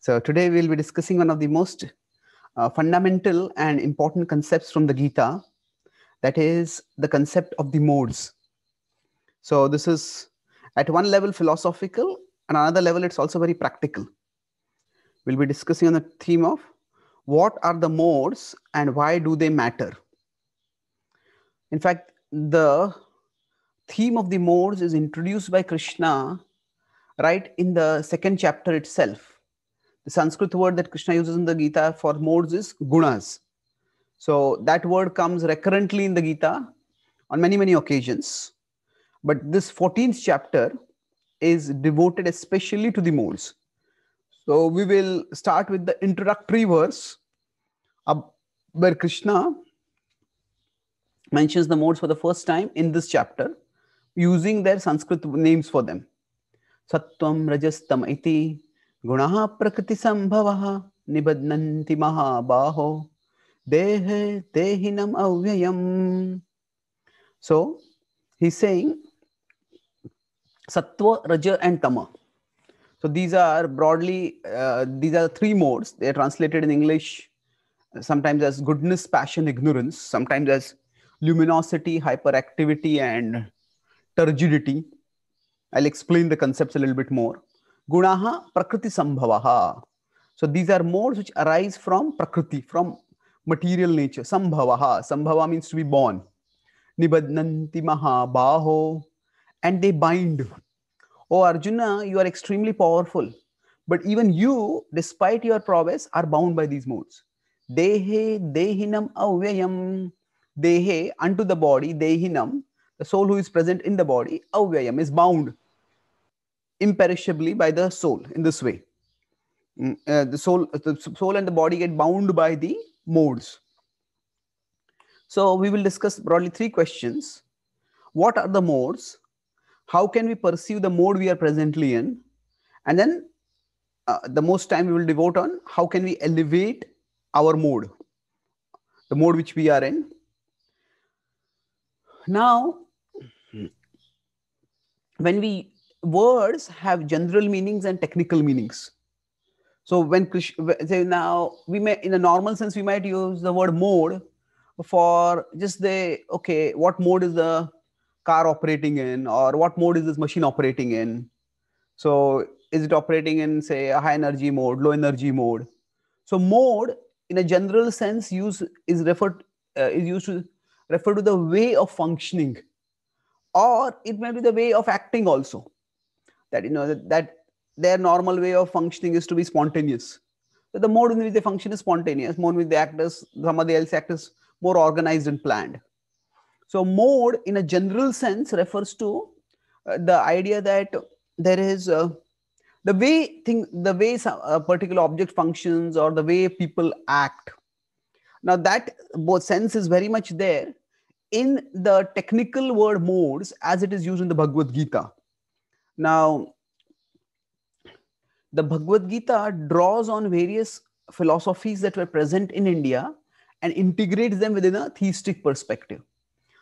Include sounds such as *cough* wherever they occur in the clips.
So today we'll be discussing one of the most uh, fundamental and important concepts from the Gita, that is the concept of the modes. So this is at one level philosophical, and another level it's also very practical. We'll be discussing on the theme of what are the modes and why do they matter. In fact, the theme of the modes is introduced by Krishna right in the second chapter itself the Sanskrit word that Krishna uses in the Gita for modes is gunas. So that word comes recurrently in the Gita on many, many occasions. But this 14th chapter is devoted especially to the modes. So we will start with the introductory verse where Krishna mentions the modes for the first time in this chapter using their Sanskrit names for them. Sattvam, Rajastam, Iti, गुणाः प्रकृतिसम्भवः निबध्नन्ति महाबाहो देहे देहिनम् अव्ययम् so he saying sattva raja and tama so these are broadly uh, these are three modes they are translated in english sometimes as goodness passion ignorance sometimes as luminosity hyperactivity and turgidity i'll explain the concepts a little bit more गुणाः प्रकृति संभवः so these are modes which arise from prakriti from material nature संभवः संभव means to be born निबद्धन्ति महाबाहो and they bind O Arjuna you are extremely powerful but even you despite your progress are bound by these modes देहे देहिनम अव्ययम् देहे unto the body देहिनम the soul who is present in the body अव्ययम् is bound imperishably by the soul in this way. Mm, uh, the soul, the soul and the body get bound by the modes. So we will discuss broadly three questions. What are the modes? How can we perceive the mode we are presently in? And then uh, the most time we will devote on how can we elevate our mode, the mode which we are in. Now, when we words have general meanings and technical meanings. So when say now we may in a normal sense we might use the word mode for just the okay what mode is the car operating in or what mode is this machine operating in. So is it operating in say a high energy mode, low energy mode? So mode in a general sense use is referred uh, is used to refer to the way of functioning or it may be the way of acting also that you know that, that their normal way of functioning is to be spontaneous. So the mode in which they function is spontaneous, mode in which the actors, the else actors more organized and planned. So mode in a general sense refers to uh, the idea that there is uh, the way thing, the way some, a uh, particular object functions or the way people act. Now that both sense is very much there in the technical word modes as it is used in the Bhagavad Gita. Now, the Bhagavad Gita draws on various philosophies that were present in India and integrates them within a theistic perspective.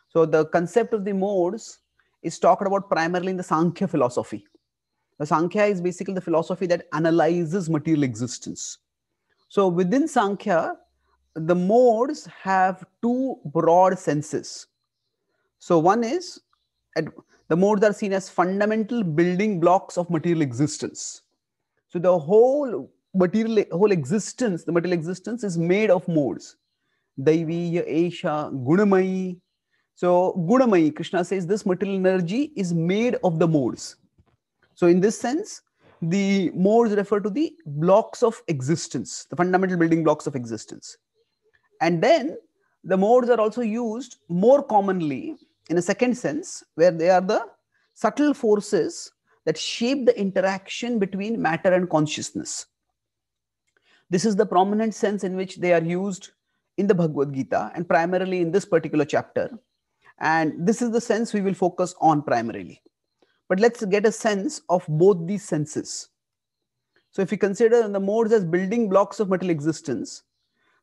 So the concept of the modes is talked about primarily in the Sankhya philosophy. The Sankhya is basically the philosophy that analyzes material existence. So within Sankhya, the modes have two broad senses. So one is the modes are seen as fundamental building blocks of material existence. So the whole material, whole existence, the material existence is made of modes. Daivi, Esha, Gunamayi. So Gunamayi, Krishna says this material energy is made of the modes. So in this sense, the modes refer to the blocks of existence, the fundamental building blocks of existence. And then the modes are also used more commonly in a second sense, where they are the subtle forces that shape the interaction between matter and consciousness. This is the prominent sense in which they are used in the Bhagavad Gita and primarily in this particular chapter. And this is the sense we will focus on primarily. But let's get a sense of both these senses. So, if we consider the modes as building blocks of material existence,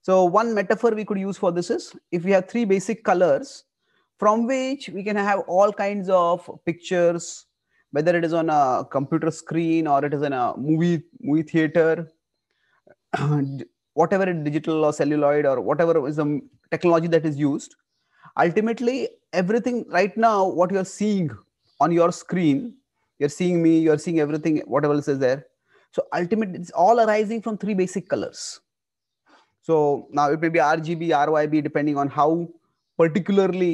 so one metaphor we could use for this is if we have three basic colors, from which we can have all kinds of pictures whether it is on a computer screen or it is in a movie movie theater *clears throat* whatever digital or celluloid or whatever is the technology that is used ultimately everything right now what you're seeing on your screen you're seeing me you're seeing everything whatever else is there so ultimately it's all arising from three basic colors so now it may be rgb ryb depending on how particularly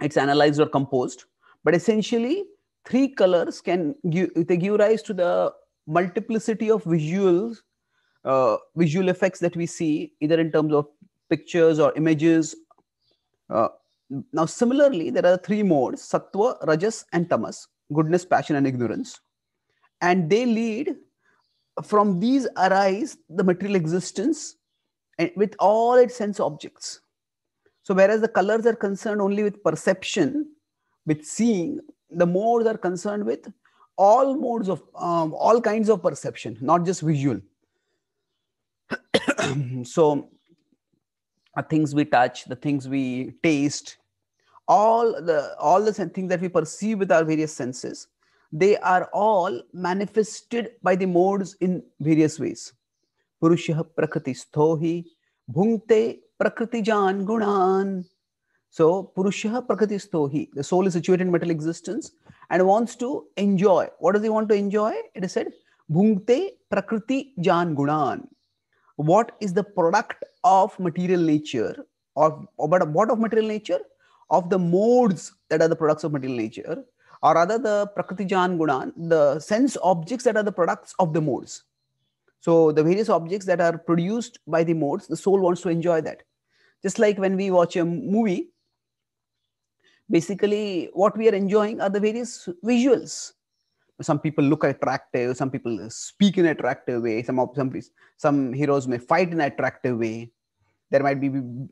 it's analyzed or composed but essentially three colors can give they give rise to the multiplicity of visuals uh, visual effects that we see either in terms of pictures or images uh, now similarly there are three modes sattva rajas and tamas goodness passion and ignorance and they lead from these arise the material existence and eh, with all its sense objects so whereas the colors are concerned only with perception, with seeing, the modes are concerned with all modes of um, all kinds of perception, not just visual. *clears throat* so the things we touch, the things we taste, all the all the things that we perceive with our various senses, they are all manifested by the modes in various ways. Purushya prakriti sthohi bhungte prakritijan gunan. So Purusha prakriti he, the soul is situated in material existence and wants to enjoy. What does he want to enjoy? It is said, Bhungte Prakriti Jan Gunan. What is the product of material nature? Or, or but what of material nature? Of the modes that are the products of material nature, or rather the Prakriti Jan Gunan, the sense objects that are the products of the modes. So the various objects that are produced by the modes, the soul wants to enjoy that. Just like when we watch a movie, basically what we are enjoying are the various visuals. Some people look attractive, some people speak in attractive way, some of some some heroes may fight in attractive way. There might be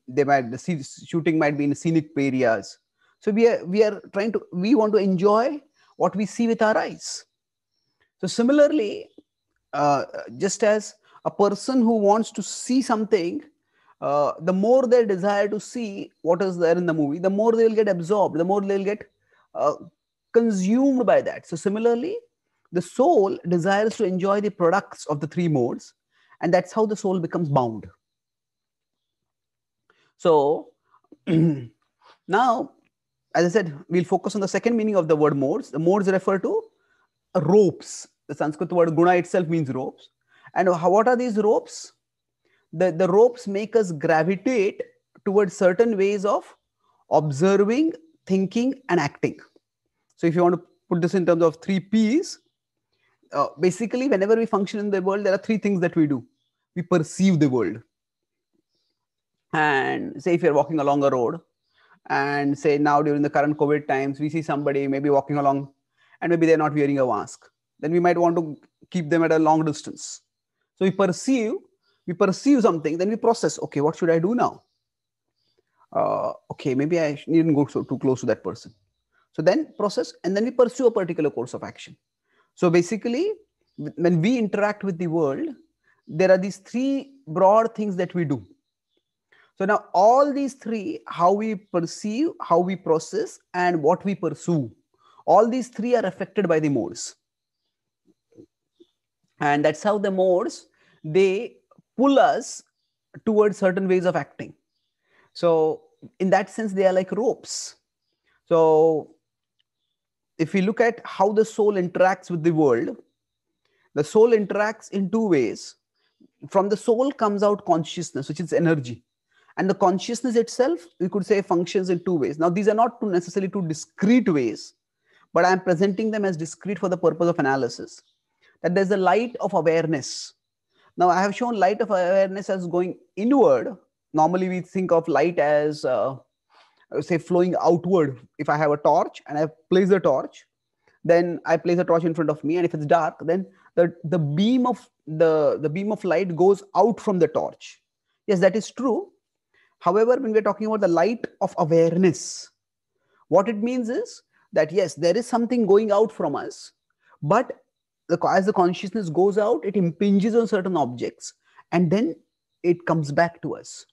they might the shooting might be in scenic areas. So we are we are trying to we want to enjoy what we see with our eyes. So similarly, uh, just as a person who wants to see something uh, the more they desire to see what is there in the movie, the more they will get absorbed, the more they will get uh, consumed by that. So, similarly, the soul desires to enjoy the products of the three modes, and that's how the soul becomes bound. So, *clears throat* now, as I said, we'll focus on the second meaning of the word modes. The modes refer to ropes. The Sanskrit word guna itself means ropes. And what are these ropes? the, the ropes make us gravitate towards certain ways of observing, thinking, and acting. So, if you want to put this in terms of three P's, uh, basically, whenever we function in the world, there are three things that we do we perceive the world. And say, if you're walking along a road, and say now during the current COVID times, we see somebody maybe walking along and maybe they're not wearing a mask, then we might want to keep them at a long distance. So, we perceive we perceive something then we process okay what should i do now uh, okay maybe i needn't go so, too close to that person so then process and then we pursue a particular course of action so basically when we interact with the world there are these three broad things that we do so now all these three how we perceive how we process and what we pursue all these three are affected by the modes and that's how the modes they pull us towards certain ways of acting so in that sense they are like ropes so if we look at how the soul interacts with the world the soul interacts in two ways from the soul comes out consciousness which is energy and the consciousness itself we could say functions in two ways now these are not two necessarily two discrete ways but i am presenting them as discrete for the purpose of analysis that there's a light of awareness now, I have shown light of awareness as going inward. Normally, we think of light as, uh, say, flowing outward. If I have a torch and I place the torch, then I place the torch in front of me, and if it's dark, then the, the beam of the, the beam of light goes out from the torch. Yes, that is true. However, when we're talking about the light of awareness, what it means is that yes, there is something going out from us, but the as the consciousness goes out it impinges on certain objects and then it comes back to us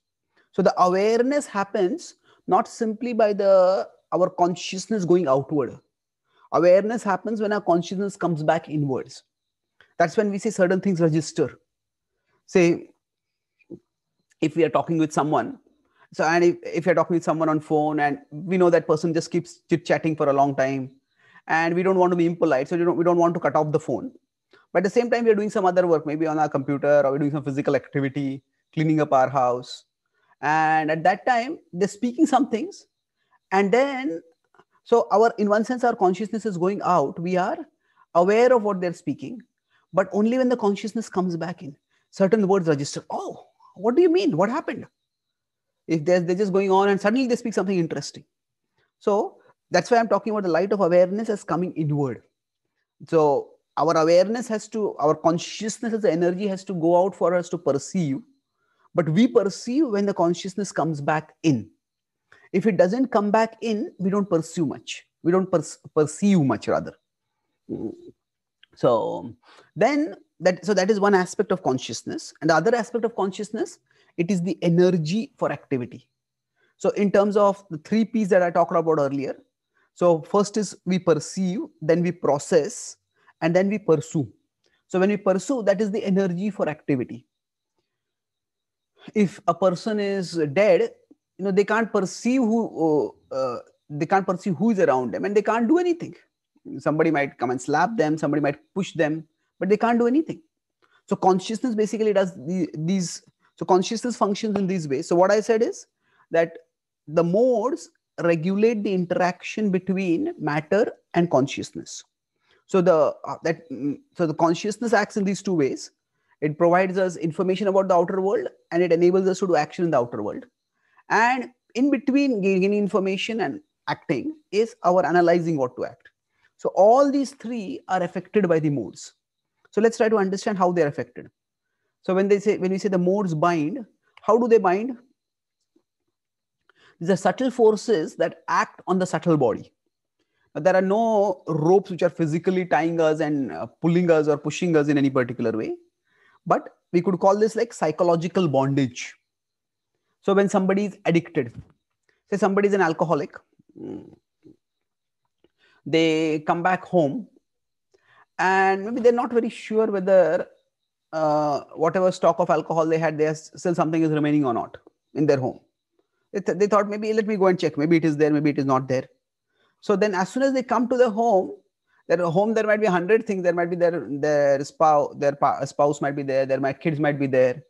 so the awareness happens not simply by the our consciousness going outward awareness happens when our consciousness comes back inwards that's when we say certain things register say if we are talking with someone so and if, if you're talking with someone on phone and we know that person just keeps chit chatting for a long time and we don't want to be impolite so we don't, we don't want to cut off the phone but at the same time we're doing some other work maybe on our computer or we're doing some physical activity cleaning up our house and at that time they're speaking some things and then so our in one sense our consciousness is going out we are aware of what they're speaking but only when the consciousness comes back in certain words register oh what do you mean what happened if they're, they're just going on and suddenly they speak something interesting so that's why i'm talking about the light of awareness as coming inward so our awareness has to our consciousness as the energy has to go out for us to perceive but we perceive when the consciousness comes back in if it doesn't come back in we don't pursue much we don't per- perceive much rather so then that so that is one aspect of consciousness and the other aspect of consciousness it is the energy for activity so in terms of the three p's that i talked about earlier so first is we perceive, then we process, and then we pursue. So when we pursue, that is the energy for activity. If a person is dead, you know they can't perceive who uh, uh, they can't perceive who is around them, and they can't do anything. Somebody might come and slap them, somebody might push them, but they can't do anything. So consciousness basically does the, these. So consciousness functions in these ways. So what I said is that the modes regulate the interaction between matter and consciousness so the uh, that mm, so the consciousness acts in these two ways it provides us information about the outer world and it enables us to do action in the outer world and in between gaining information and acting is our analyzing what to act so all these three are affected by the modes so let's try to understand how they are affected so when they say when we say the modes bind how do they bind the subtle forces that act on the subtle body. There are no ropes which are physically tying us and uh, pulling us or pushing us in any particular way. But we could call this like psychological bondage. So when somebody is addicted, say somebody is an alcoholic, mm, they come back home and maybe they're not very sure whether uh, whatever stock of alcohol they had, there's still something is remaining or not in their home. They, they thought maybe let me go and check. Maybe it is there. Maybe it is not there. So then, as soon as they come to the home, their home there might be hundred things. There might be their their spouse their spouse might be there. Their might kids might be there.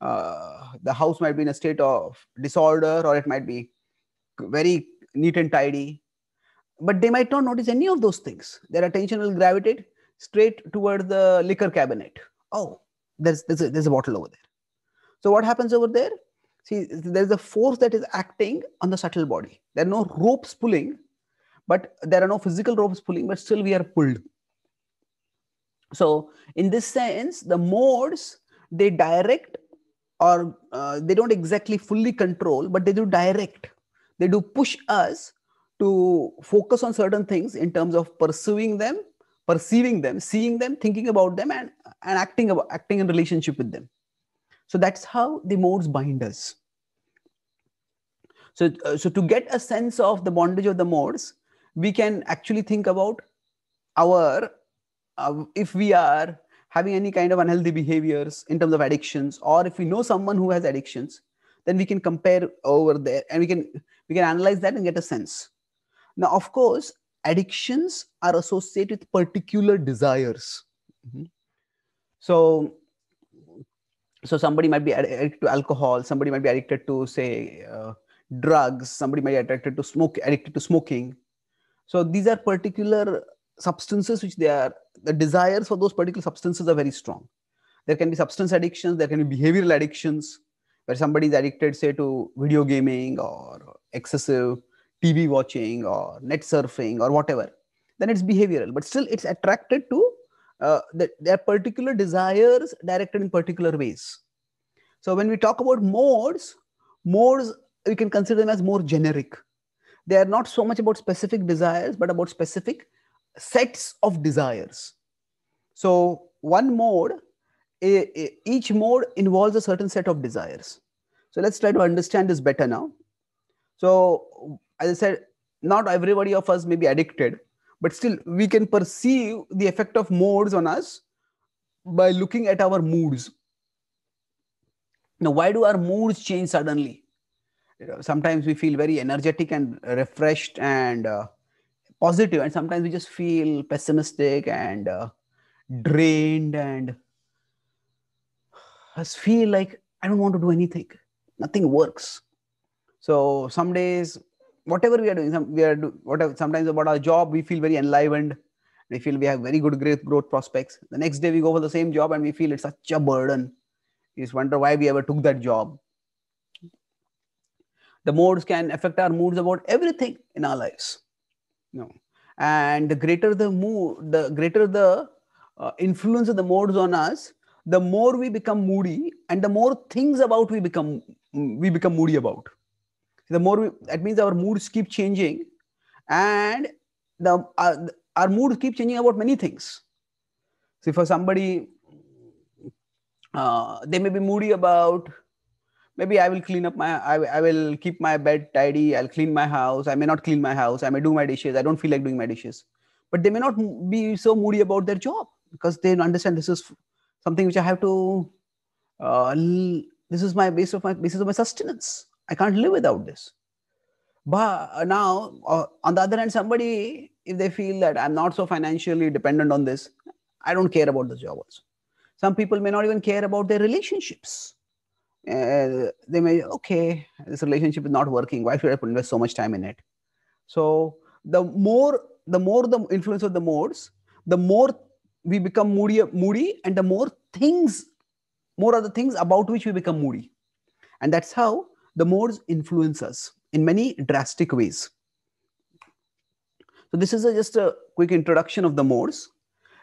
Uh, the house might be in a state of disorder, or it might be very neat and tidy. But they might not notice any of those things. Their attention will gravitate straight toward the liquor cabinet. Oh, there's there's a, there's a bottle over there. So what happens over there? See, there's a force that is acting on the subtle body. There are no ropes pulling, but there are no physical ropes pulling, but still we are pulled. So, in this sense, the modes they direct or uh, they don't exactly fully control, but they do direct. They do push us to focus on certain things in terms of pursuing them, perceiving them, seeing them, thinking about them, and, and acting, acting in relationship with them. So that's how the modes bind us. So, uh, so to get a sense of the bondage of the modes, we can actually think about our, uh, if we are having any kind of unhealthy behaviors in terms of addictions, or if we know someone who has addictions, then we can compare over there and we can, we can analyze that and get a sense. Now, of course, addictions are associated with particular desires. Mm -hmm. So so somebody might be addicted to alcohol somebody might be addicted to say uh, drugs somebody might be addicted to smoke addicted to smoking so these are particular substances which they are the desires for those particular substances are very strong there can be substance addictions there can be behavioral addictions where somebody is addicted say to video gaming or excessive tv watching or net surfing or whatever then it's behavioral but still it's attracted to uh, their particular desires directed in particular ways. So when we talk about modes, modes we can consider them as more generic. They are not so much about specific desires, but about specific sets of desires. So one mode, each mode involves a certain set of desires. So let's try to understand this better now. So as I said, not everybody of us may be addicted, but still we can perceive the effect of modes on us by looking at our moods now why do our moods change suddenly you know, sometimes we feel very energetic and refreshed and uh, positive and sometimes we just feel pessimistic and uh, drained and just feel like i don't want to do anything nothing works so some days whatever we are doing, some, we are do, whatever sometimes about our job, we feel very enlivened. We feel we have very good growth prospects. The next day we go for the same job and we feel it's such a burden. We just wonder why we ever took that job. The moods can affect our moods about everything in our lives. You know, and the greater the mood, the greater the uh, influence of the moods on us, the more we become moody, and the more things about we become we become moody about the more we, that means our moods keep changing and the uh, our moods keep changing about many things see for somebody uh, they may be moody about maybe i will clean up my I, I will keep my bed tidy i'll clean my house i may not clean my house i may do my dishes i don't feel like doing my dishes but they may not be so moody about their job because they understand this is something which i have to uh, this is my base of my basis of my sustenance I can't live without this. But uh, now, uh, on the other hand, somebody, if they feel that I'm not so financially dependent on this, I don't care about the job also. Some people may not even care about their relationships. Uh, they may, okay, this relationship is not working. Why should I invest so much time in it? So the more, the more the influence of the modes, the more we become moody, moody, and the more things, more other the things about which we become moody. And that's how the modes influence us in many drastic ways. So this is a, just a quick introduction of the modes.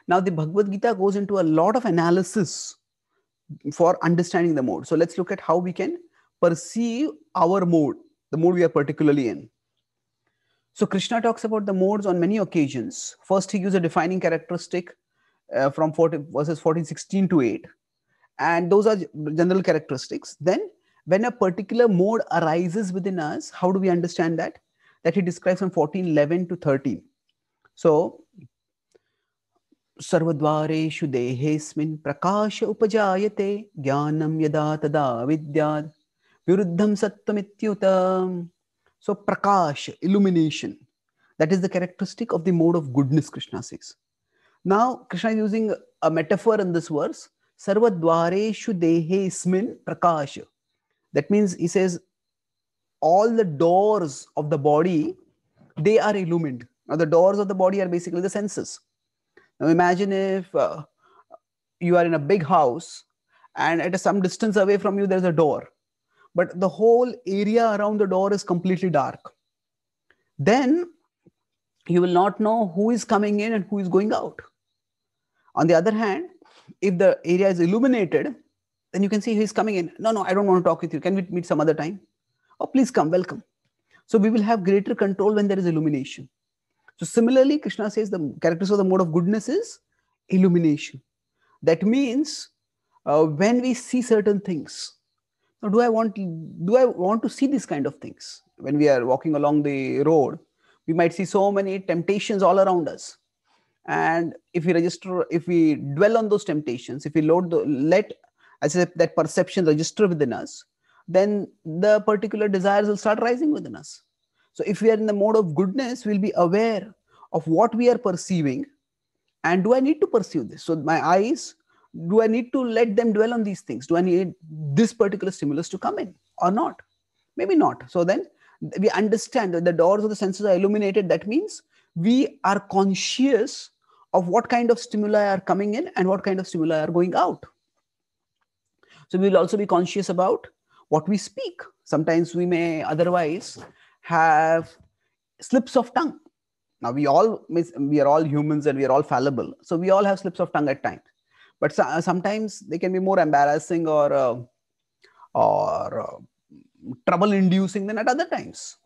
Now the Bhagavad Gita goes into a lot of analysis for understanding the mode. So let's look at how we can perceive our mode, the mode we are particularly in. So Krishna talks about the modes on many occasions. First, he gives a defining characteristic uh, from 40, verses 14, 16 to 8. And those are general characteristics. Then when a particular mode arises within us, how do we understand that? That he describes from 14, 11 to 13. So, सर्वद्वारेषु देहेऽस्मिन् Prakasha upajayate ज्ञानं यदा तदा विद्यात् विरुद्धं सत्त्वमित्युत so prakash illumination that is the characteristic of the mode of goodness krishna says now krishna is using a metaphor in this verse sarvadwareshu dehe ismin prakash that means he says all the doors of the body, they are illumined. Now the doors of the body are basically the senses. Now imagine if uh, you are in a big house and at some distance away from you, there's a door, but the whole area around the door is completely dark. Then you will not know who is coming in and who is going out. On the other hand, if the area is illuminated, then you can see he's coming in. No, no, I don't want to talk with you. Can we meet some other time? Oh, please come, welcome. So we will have greater control when there is illumination. So similarly, Krishna says the characteristics of the mode of goodness is illumination. That means uh, when we see certain things, now do I want do I want to see these kind of things? When we are walking along the road, we might see so many temptations all around us. And if we register, if we dwell on those temptations, if we load the, let as if that perception register within us, then the particular desires will start rising within us. So if we are in the mode of goodness, we'll be aware of what we are perceiving and do I need to pursue this? So my eyes, do I need to let them dwell on these things? Do I need this particular stimulus to come in or not? Maybe not. So then we understand that the doors of the senses are illuminated. That means we are conscious of what kind of stimuli are coming in and what kind of stimuli are going out. So we will also be conscious about what we speak. Sometimes we may otherwise have slips of tongue. Now we all we are all humans and we are all fallible, so we all have slips of tongue at times. But so, uh, sometimes they can be more embarrassing or uh, or uh, trouble-inducing than at other times.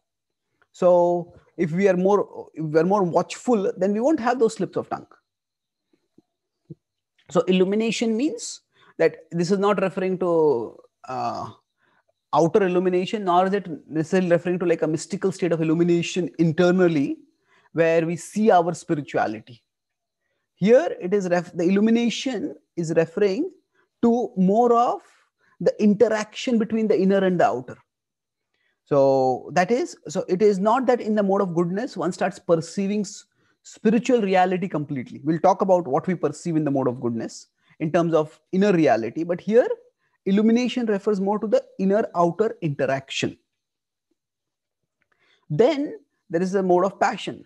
So if we are more if we are more watchful, then we won't have those slips of tongue. So illumination means that this is not referring to uh, outer illumination, nor is it necessarily referring to like a mystical state of illumination internally, where we see our spirituality. Here, it is ref- the illumination is referring to more of the interaction between the inner and the outer. So that is so it is not that in the mode of goodness one starts perceiving spiritual reality completely. We'll talk about what we perceive in the mode of goodness in terms of inner reality. But here, illumination refers more to the inner outer interaction. Then there is a mode of passion.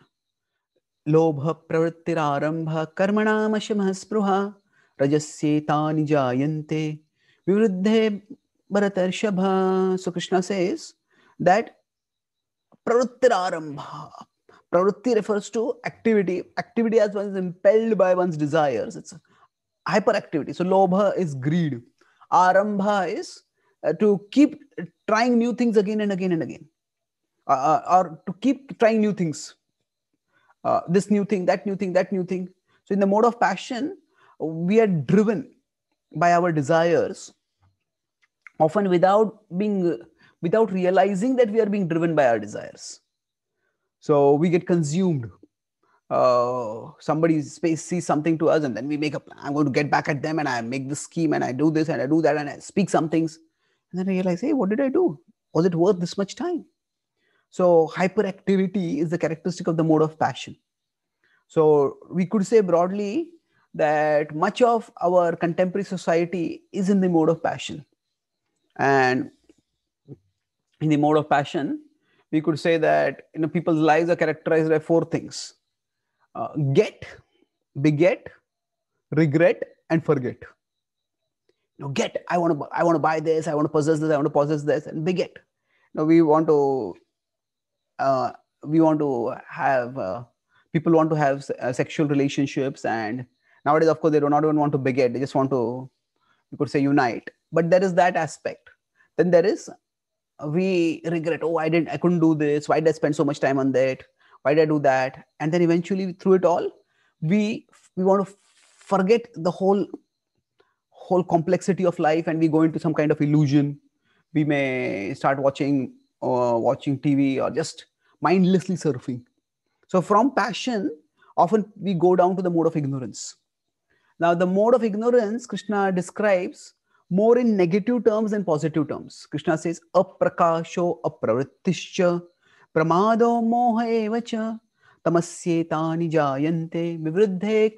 Lobha pravrittirarambha karmanamashama spruha rajasyetani jayante vivrudhe bharatarshaba. So Krishna says that pravrittirarambha. Pravritti refers to activity. Activity as one is impelled by one's desires. It's hyperactivity. So lobha is greed. Arambha is uh, to keep trying new things again and again and again. Uh, uh, or to keep trying new things. Uh, this new thing, that new thing, that new thing. So in the mode of passion, we are driven by our desires, often without being without realizing that we are being driven by our desires. So we get consumed uh, somebody space sees something to us and then we make a plan. I'm going to get back at them and I make the scheme and I do this and I do that and I speak some things. And then I realize, hey, what did I do? Was it worth this much time? So hyperactivity is the characteristic of the mode of passion. So we could say broadly that much of our contemporary society is in the mode of passion. And in the mode of passion, we could say that you know people's lives are characterized by four things uh, get, beget, regret, and forget. Now get, I want to, I want to buy this, I want to possess this, I want to possess this, and beget. Now we want to, uh, we want to have uh, people want to have uh, sexual relationships, and nowadays, of course, they do not even want to beget; they just want to, you could say, unite. But there is that aspect. Then there is uh, we regret. Oh, I didn't, I couldn't do this. Why did I spend so much time on that? why did i do that and then eventually through it all we we want to forget the whole whole complexity of life and we go into some kind of illusion we may start watching uh, watching tv or just mindlessly surfing so from passion often we go down to the mode of ignorance now the mode of ignorance krishna describes more in negative terms than positive terms krishna says aprakash, apravatischa प्रमादो मोह एव च तमस्येतानि जायन्ते विवृद्धे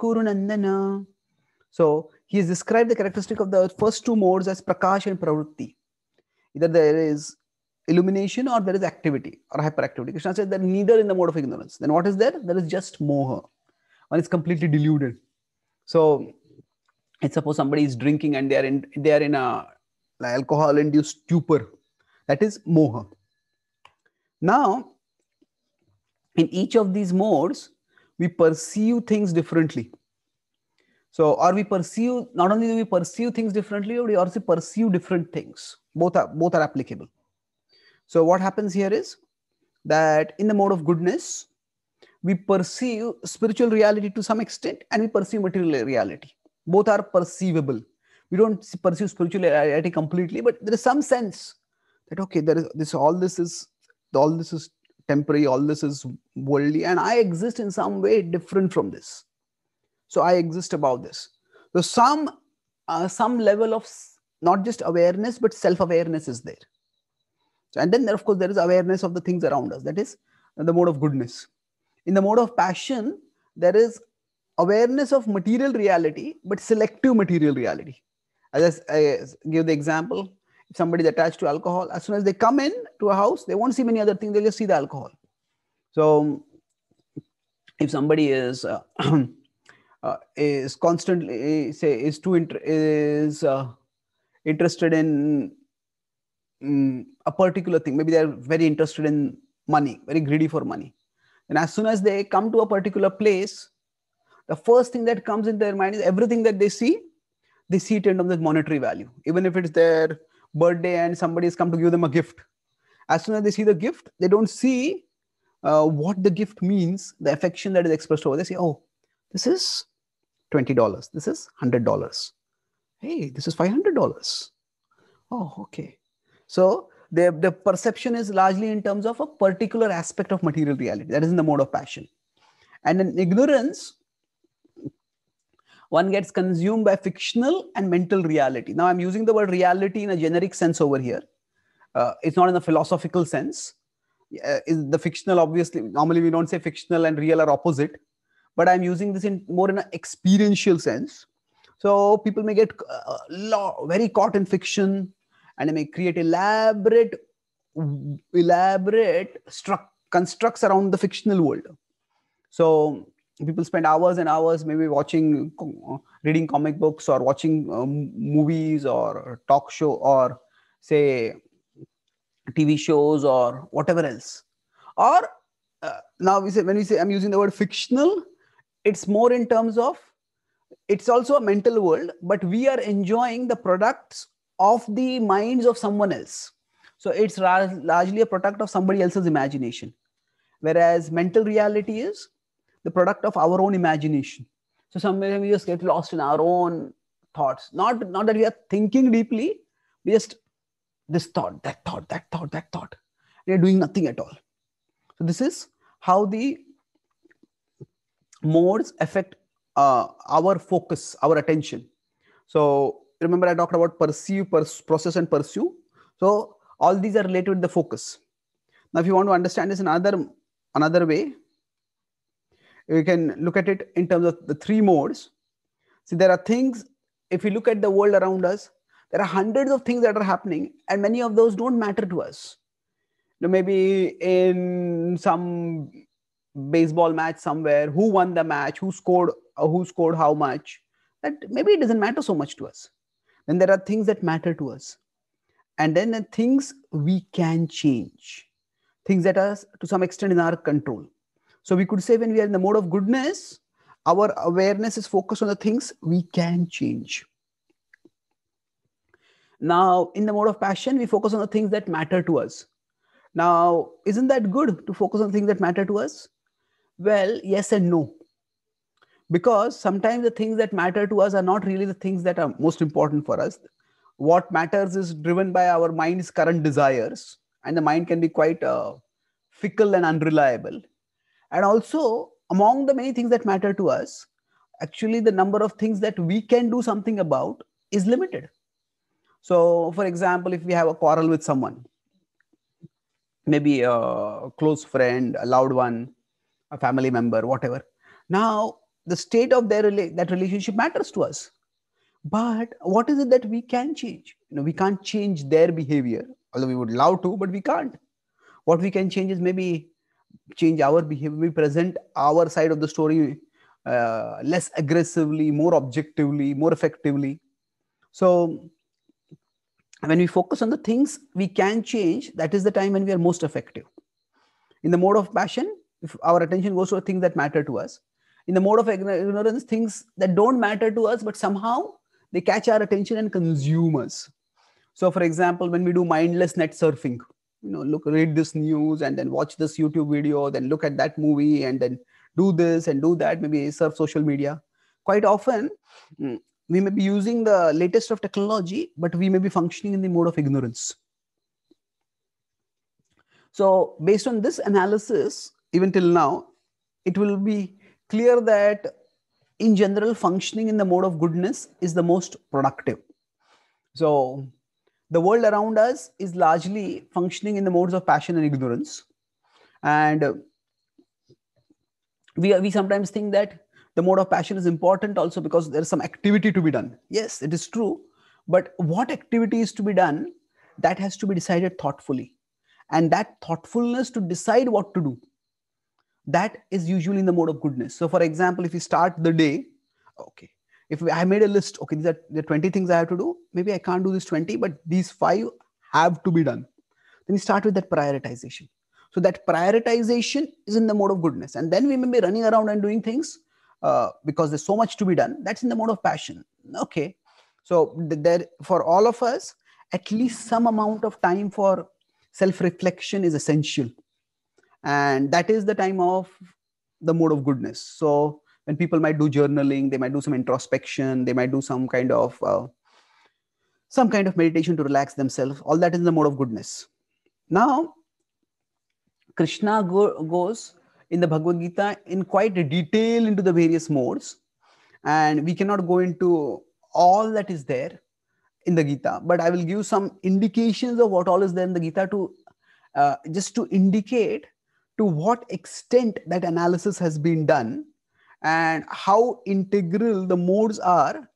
so he has described the characteristic of the first two modes as prakasha and pravrutti either there is illumination or there is activity or hyperactivity krishna says that neither in the mode of ignorance then what is there there is just moha one is completely deluded so let's suppose somebody is drinking and they are in they are in a alcohol induced stupor that is moha now, in each of these modes, we perceive things differently. So, or we perceive, not only do we perceive things differently, we also perceive different things. Both are, both are applicable. So what happens here is that in the mode of goodness, we perceive spiritual reality to some extent and we perceive material reality. Both are perceivable. We don't perceive spiritual reality completely, but there is some sense that, okay, there is this, all this is all this is temporary, all this is worldly, and I exist in some way different from this. So I exist about this. So some uh, some level of not just awareness but self-awareness is there. So, and then there, of course there is awareness of the things around us. That is the mode of goodness. In the mode of passion, there is awareness of material reality but selective material reality. As I, I give the example, somebody's attached to alcohol as soon as they come in to a house they won't see many other things they will just see the alcohol so if somebody is uh, *clears throat* uh, is constantly say is too inter- is uh, interested in um, a particular thing maybe they're very interested in money very greedy for money and as soon as they come to a particular place the first thing that comes in their mind is everything that they see they see it in terms of monetary value even if it's their birthday and somebody has come to give them a gift as soon as they see the gift they don't see uh, what the gift means the affection that is expressed over they say oh this is $20 this is $100 hey this is $500 oh okay so the, the perception is largely in terms of a particular aspect of material reality that is in the mode of passion and in ignorance one gets consumed by fictional and mental reality. Now, I'm using the word reality in a generic sense over here. Uh, it's not in a philosophical sense. Uh, the fictional, obviously, normally we don't say fictional and real are opposite, but I'm using this in more in an experiential sense. So people may get uh, very caught in fiction, and they may create elaborate, elaborate constructs around the fictional world. So people spend hours and hours maybe watching uh, reading comic books or watching um, movies or talk show or say tv shows or whatever else or uh, now we say when we say i'm using the word fictional it's more in terms of it's also a mental world but we are enjoying the products of the minds of someone else so it's largely a product of somebody else's imagination whereas mental reality is the product of our own imagination. So sometimes we just get lost in our own thoughts. Not, not that we are thinking deeply, we just this thought, that thought, that thought, that thought. We are doing nothing at all. So this is how the modes affect uh, our focus, our attention. So remember I talked about perceive, pers process and pursue. So all these are related with the focus. Now, if you want to understand this another another way, we can look at it in terms of the three modes see there are things if we look at the world around us there are hundreds of things that are happening and many of those don't matter to us Now, maybe in some baseball match somewhere who won the match who scored uh, who scored how much that maybe it doesn't matter so much to us then there are things that matter to us and then the things we can change things that are to some extent in our control so we could say when we are in the mode of goodness, our awareness is focused on the things we can change. Now, in the mode of passion, we focus on the things that matter to us. Now, isn't that good to focus on things that matter to us? Well, yes and no. Because sometimes the things that matter to us are not really the things that are most important for us. What matters is driven by our mind's current desires, and the mind can be quite uh, fickle and unreliable. And also, among the many things that matter to us, actually, the number of things that we can do something about is limited. So, for example, if we have a quarrel with someone, maybe a close friend, a loved one, a family member, whatever. Now, the state of their that relationship matters to us. But what is it that we can change? You know, we can't change their behavior, although we would love to, but we can't. What we can change is maybe change our behavior we present our side of the story uh, less aggressively more objectively more effectively so when we focus on the things we can change that is the time when we are most effective in the mode of passion if our attention goes to the things that matter to us in the mode of ignorance things that don't matter to us but somehow they catch our attention and consume us so for example when we do mindless net surfing you know look read this news and then watch this youtube video then look at that movie and then do this and do that maybe surf social media quite often mm, we may be using the latest of technology but we may be functioning in the mode of ignorance so based on this analysis even till now it will be clear that in general functioning in the mode of goodness is the most productive so the world around us is largely functioning in the modes of passion and ignorance and uh, we we sometimes think that the mode of passion is important also because there's some activity to be done yes it is true but what activity is to be done that has to be decided thoughtfully and that thoughtfulness to decide what to do that is usually in the mode of goodness so for example if you start the day okay if i made a list okay these are the 20 things i have to do maybe i can't do these 20 but these five have to be done then you start with that prioritization so that prioritization is in the mode of goodness and then we may be running around and doing things uh, because there's so much to be done that's in the mode of passion okay so there for all of us at least some amount of time for self reflection is essential and that is the time of the mode of goodness so when people might do journaling they might do some introspection they might do some kind of uh, some kind of meditation to relax themselves all that is the mode of goodness now krishna go- goes in the bhagavad gita in quite a detail into the various modes and we cannot go into all that is there in the gita but i will give some indications of what all is there in the gita to uh, just to indicate to what extent that analysis has been done and how integral the modes are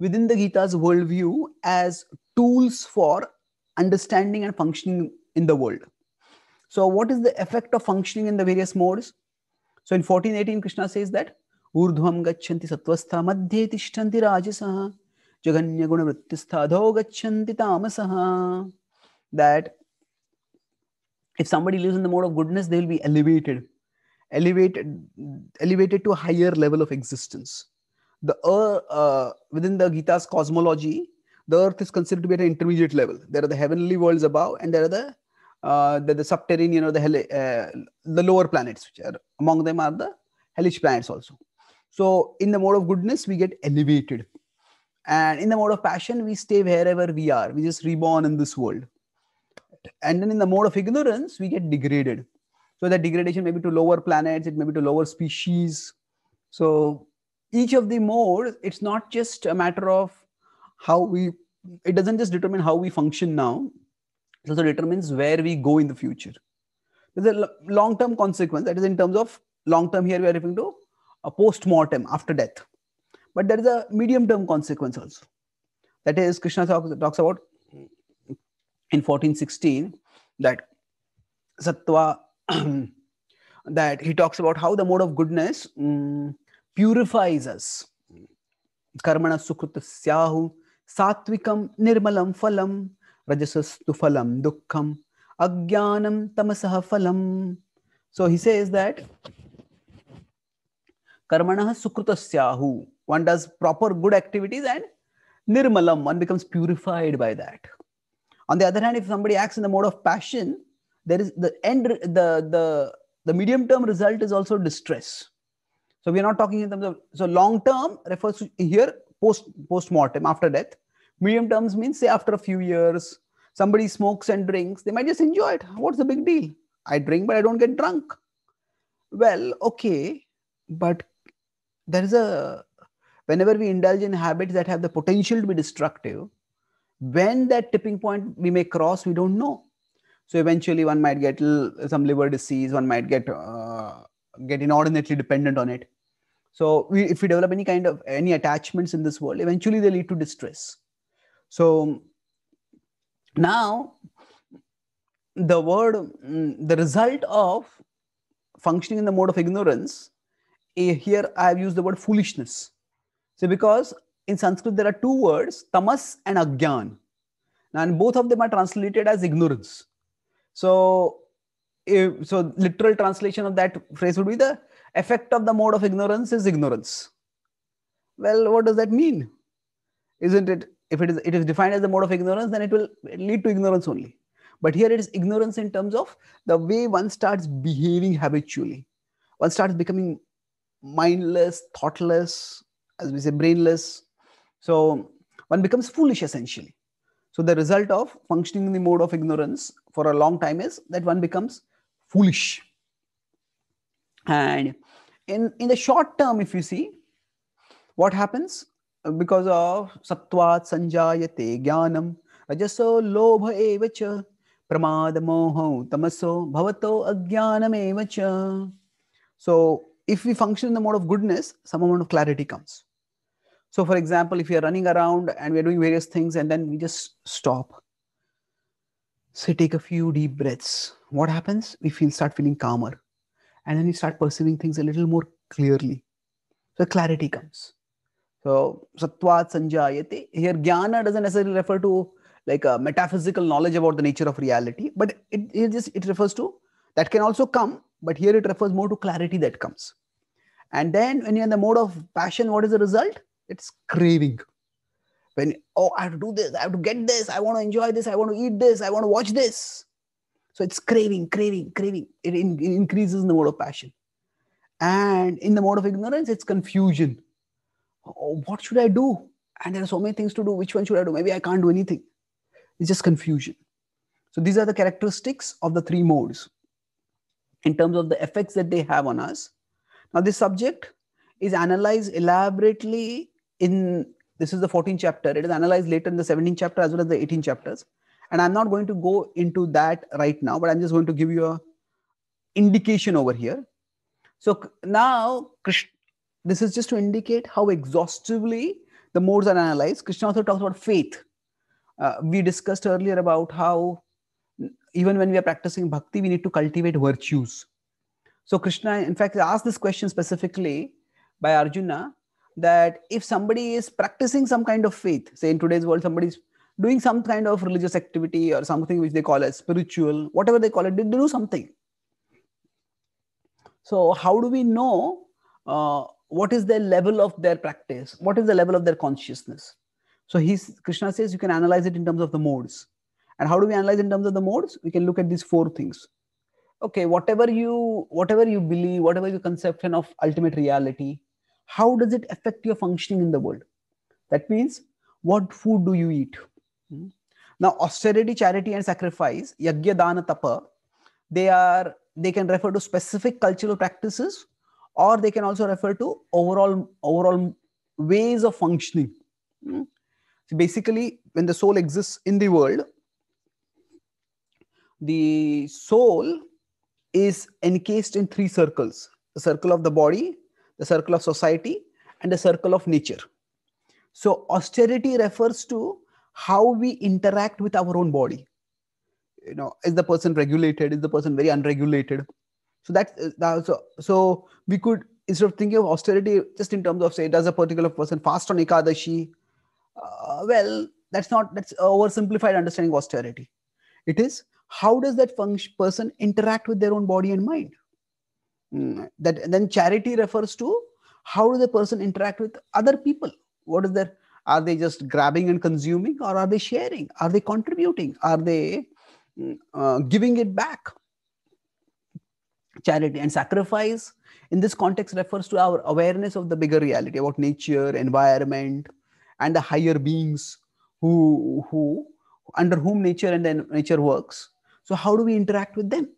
within the Gita's worldview as tools for understanding and functioning in the world. So, what is the effect of functioning in the various modes? So, in 1418, Krishna says that ऊर्ध्वं गच्छन्ति सत्वस्था मध्ये तिष्ठन्ति guna जगन्यगुणवृत्तिस्थाधो गच्छन्ति tamasaha that if somebody lives in the mode of goodness they will be elevated elevated elevated to a higher level of existence the earth uh, within the gita's cosmology the earth is considered to be at an intermediate level there are the heavenly worlds above and there are the uh, the, the, subterranean or the uh, the lower planets which are among them are the hellish planets also so in the mode of goodness we get elevated and in the mode of passion we stay wherever we are we just reborn in this world and then in the mode of ignorance we get degraded so the degradation may be to lower planets, it may be to lower species. So each of the modes, it's not just a matter of how we, it doesn't just determine how we function now, it also determines where we go in the future. There's a long-term consequence, that is in terms of long-term here we are referring to a post-mortem, after death. But there is a medium-term consequence also. That is, Krishna talks, talks about in 1416 that sattva *clears throat* that he talks about how the mode of goodness um, purifies us. Karmana sukrutasyahu sattvikam nirmalam phalam rajasastu phalam dukkham agyanam tamasah phalam. So he says that karmanah sukrutasyahu. One does proper good activities and nirmalam, one becomes purified by that. On the other hand, if somebody acts in the mode of passion, there is the end the the the medium term result is also distress so we are not talking in terms of so long term refers to here post post mortem after death medium terms means say after a few years somebody smokes and drinks they might just enjoy it what's the big deal i drink but i don't get drunk well okay but there is a whenever we indulge in habits that have the potential to be destructive when that tipping point we may cross we don't know so eventually, one might get some liver disease. One might get uh, get inordinately dependent on it. So we, if we develop any kind of any attachments in this world, eventually they lead to distress. So now the word, mm, the result of functioning in the mode of ignorance, here I have used the word foolishness. So because in Sanskrit there are two words, tamas and agyan. and both of them are translated as ignorance. So, if, so literal translation of that phrase would be the effect of the mode of ignorance is ignorance. Well, what does that mean? Isn't it? If it is, it is defined as the mode of ignorance, then it will lead to ignorance only. But here it is ignorance in terms of the way one starts behaving habitually. One starts becoming mindless, thoughtless, as we say, brainless. So one becomes foolish essentially. So the result of functioning in the mode of ignorance for a long time is that one becomes foolish. And in, in the short term, if you see, what happens? Because of sattvat sanjayate jnanam rajaso lobha evacha pramadamoho tamaso bhavato ajnanam evacha. So if we function in the mode of goodness, some amount of clarity comes. So for example, if we are running around and we are doing various things and then we just stop Say, take a few deep breaths. What happens? We feel start feeling calmer, and then you start perceiving things a little more clearly. So clarity comes. So satvat sanjayate. Here, jnana doesn't necessarily refer to like a metaphysical knowledge about the nature of reality, but it, it just it refers to that can also come, but here it refers more to clarity that comes. And then when you're in the mode of passion, what is the result? It's craving. When, oh, I have to do this, I have to get this, I want to enjoy this, I want to eat this, I want to watch this. So it's craving, craving, craving. It, in, it increases in the mode of passion. And in the mode of ignorance, it's confusion. Oh, what should I do? And there are so many things to do. Which one should I do? Maybe I can't do anything. It's just confusion. So these are the characteristics of the three modes in terms of the effects that they have on us. Now, this subject is analyzed elaborately in this is the 14th chapter. It is analyzed later in the 17th chapter as well as the 18 chapters. And I'm not going to go into that right now, but I'm just going to give you a indication over here. So now, this is just to indicate how exhaustively the modes are analyzed. Krishna also talks about faith. Uh, we discussed earlier about how even when we are practicing bhakti, we need to cultivate virtues. So Krishna, in fact, asked this question specifically by Arjuna that if somebody is practicing some kind of faith, say in today's world, somebody's doing some kind of religious activity or something which they call as spiritual, whatever they call it, did they do something. So, how do we know uh, what is the level of their practice? What is the level of their consciousness? So, he's, Krishna says you can analyze it in terms of the modes. And how do we analyze in terms of the modes? We can look at these four things. Okay, whatever you whatever you believe, whatever your conception of ultimate reality, how does it affect your functioning in the world? That means, what food do you eat? Hmm? Now, austerity, charity, and sacrifice, yagya, dana, tapa, they are they can refer to specific cultural practices, or they can also refer to overall overall ways of functioning. Hmm? So basically, when the soul exists in the world, the soul is encased in three circles: the circle of the body, the circle of society, and the circle of nature. So, austerity refers to how we interact with our own body. You know, is the person regulated? Is the person very unregulated? So that's that, uh, so, so we could instead of thinking of austerity just in terms of say does a particular person fast on ikadashi Uh, well, that's not that's oversimplified understanding austerity. It is how does that function, person interact with their own body and mind? Mm. that then charity refers to how do the person interact with other people what is their are they just grabbing and consuming or are they sharing are they contributing are they mm, uh, giving it back charity and sacrifice in this context refers to our awareness of the bigger reality about nature environment and the higher beings who who under whom nature and then nature works so how do we interact with them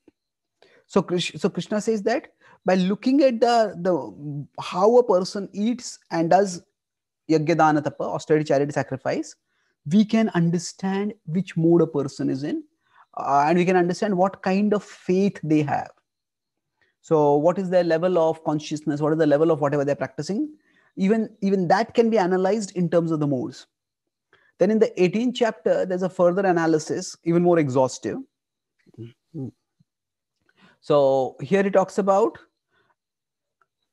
so so krishna says that by looking at the, the how a person eats and does yagya tapa, austerity charity sacrifice, we can understand which mood a person is in uh, and we can understand what kind of faith they have. So, what is their level of consciousness? What is the level of whatever they're practicing? Even, even that can be analyzed in terms of the moods. Then, in the 18th chapter, there's a further analysis, even more exhaustive. Mm-hmm. So, here he talks about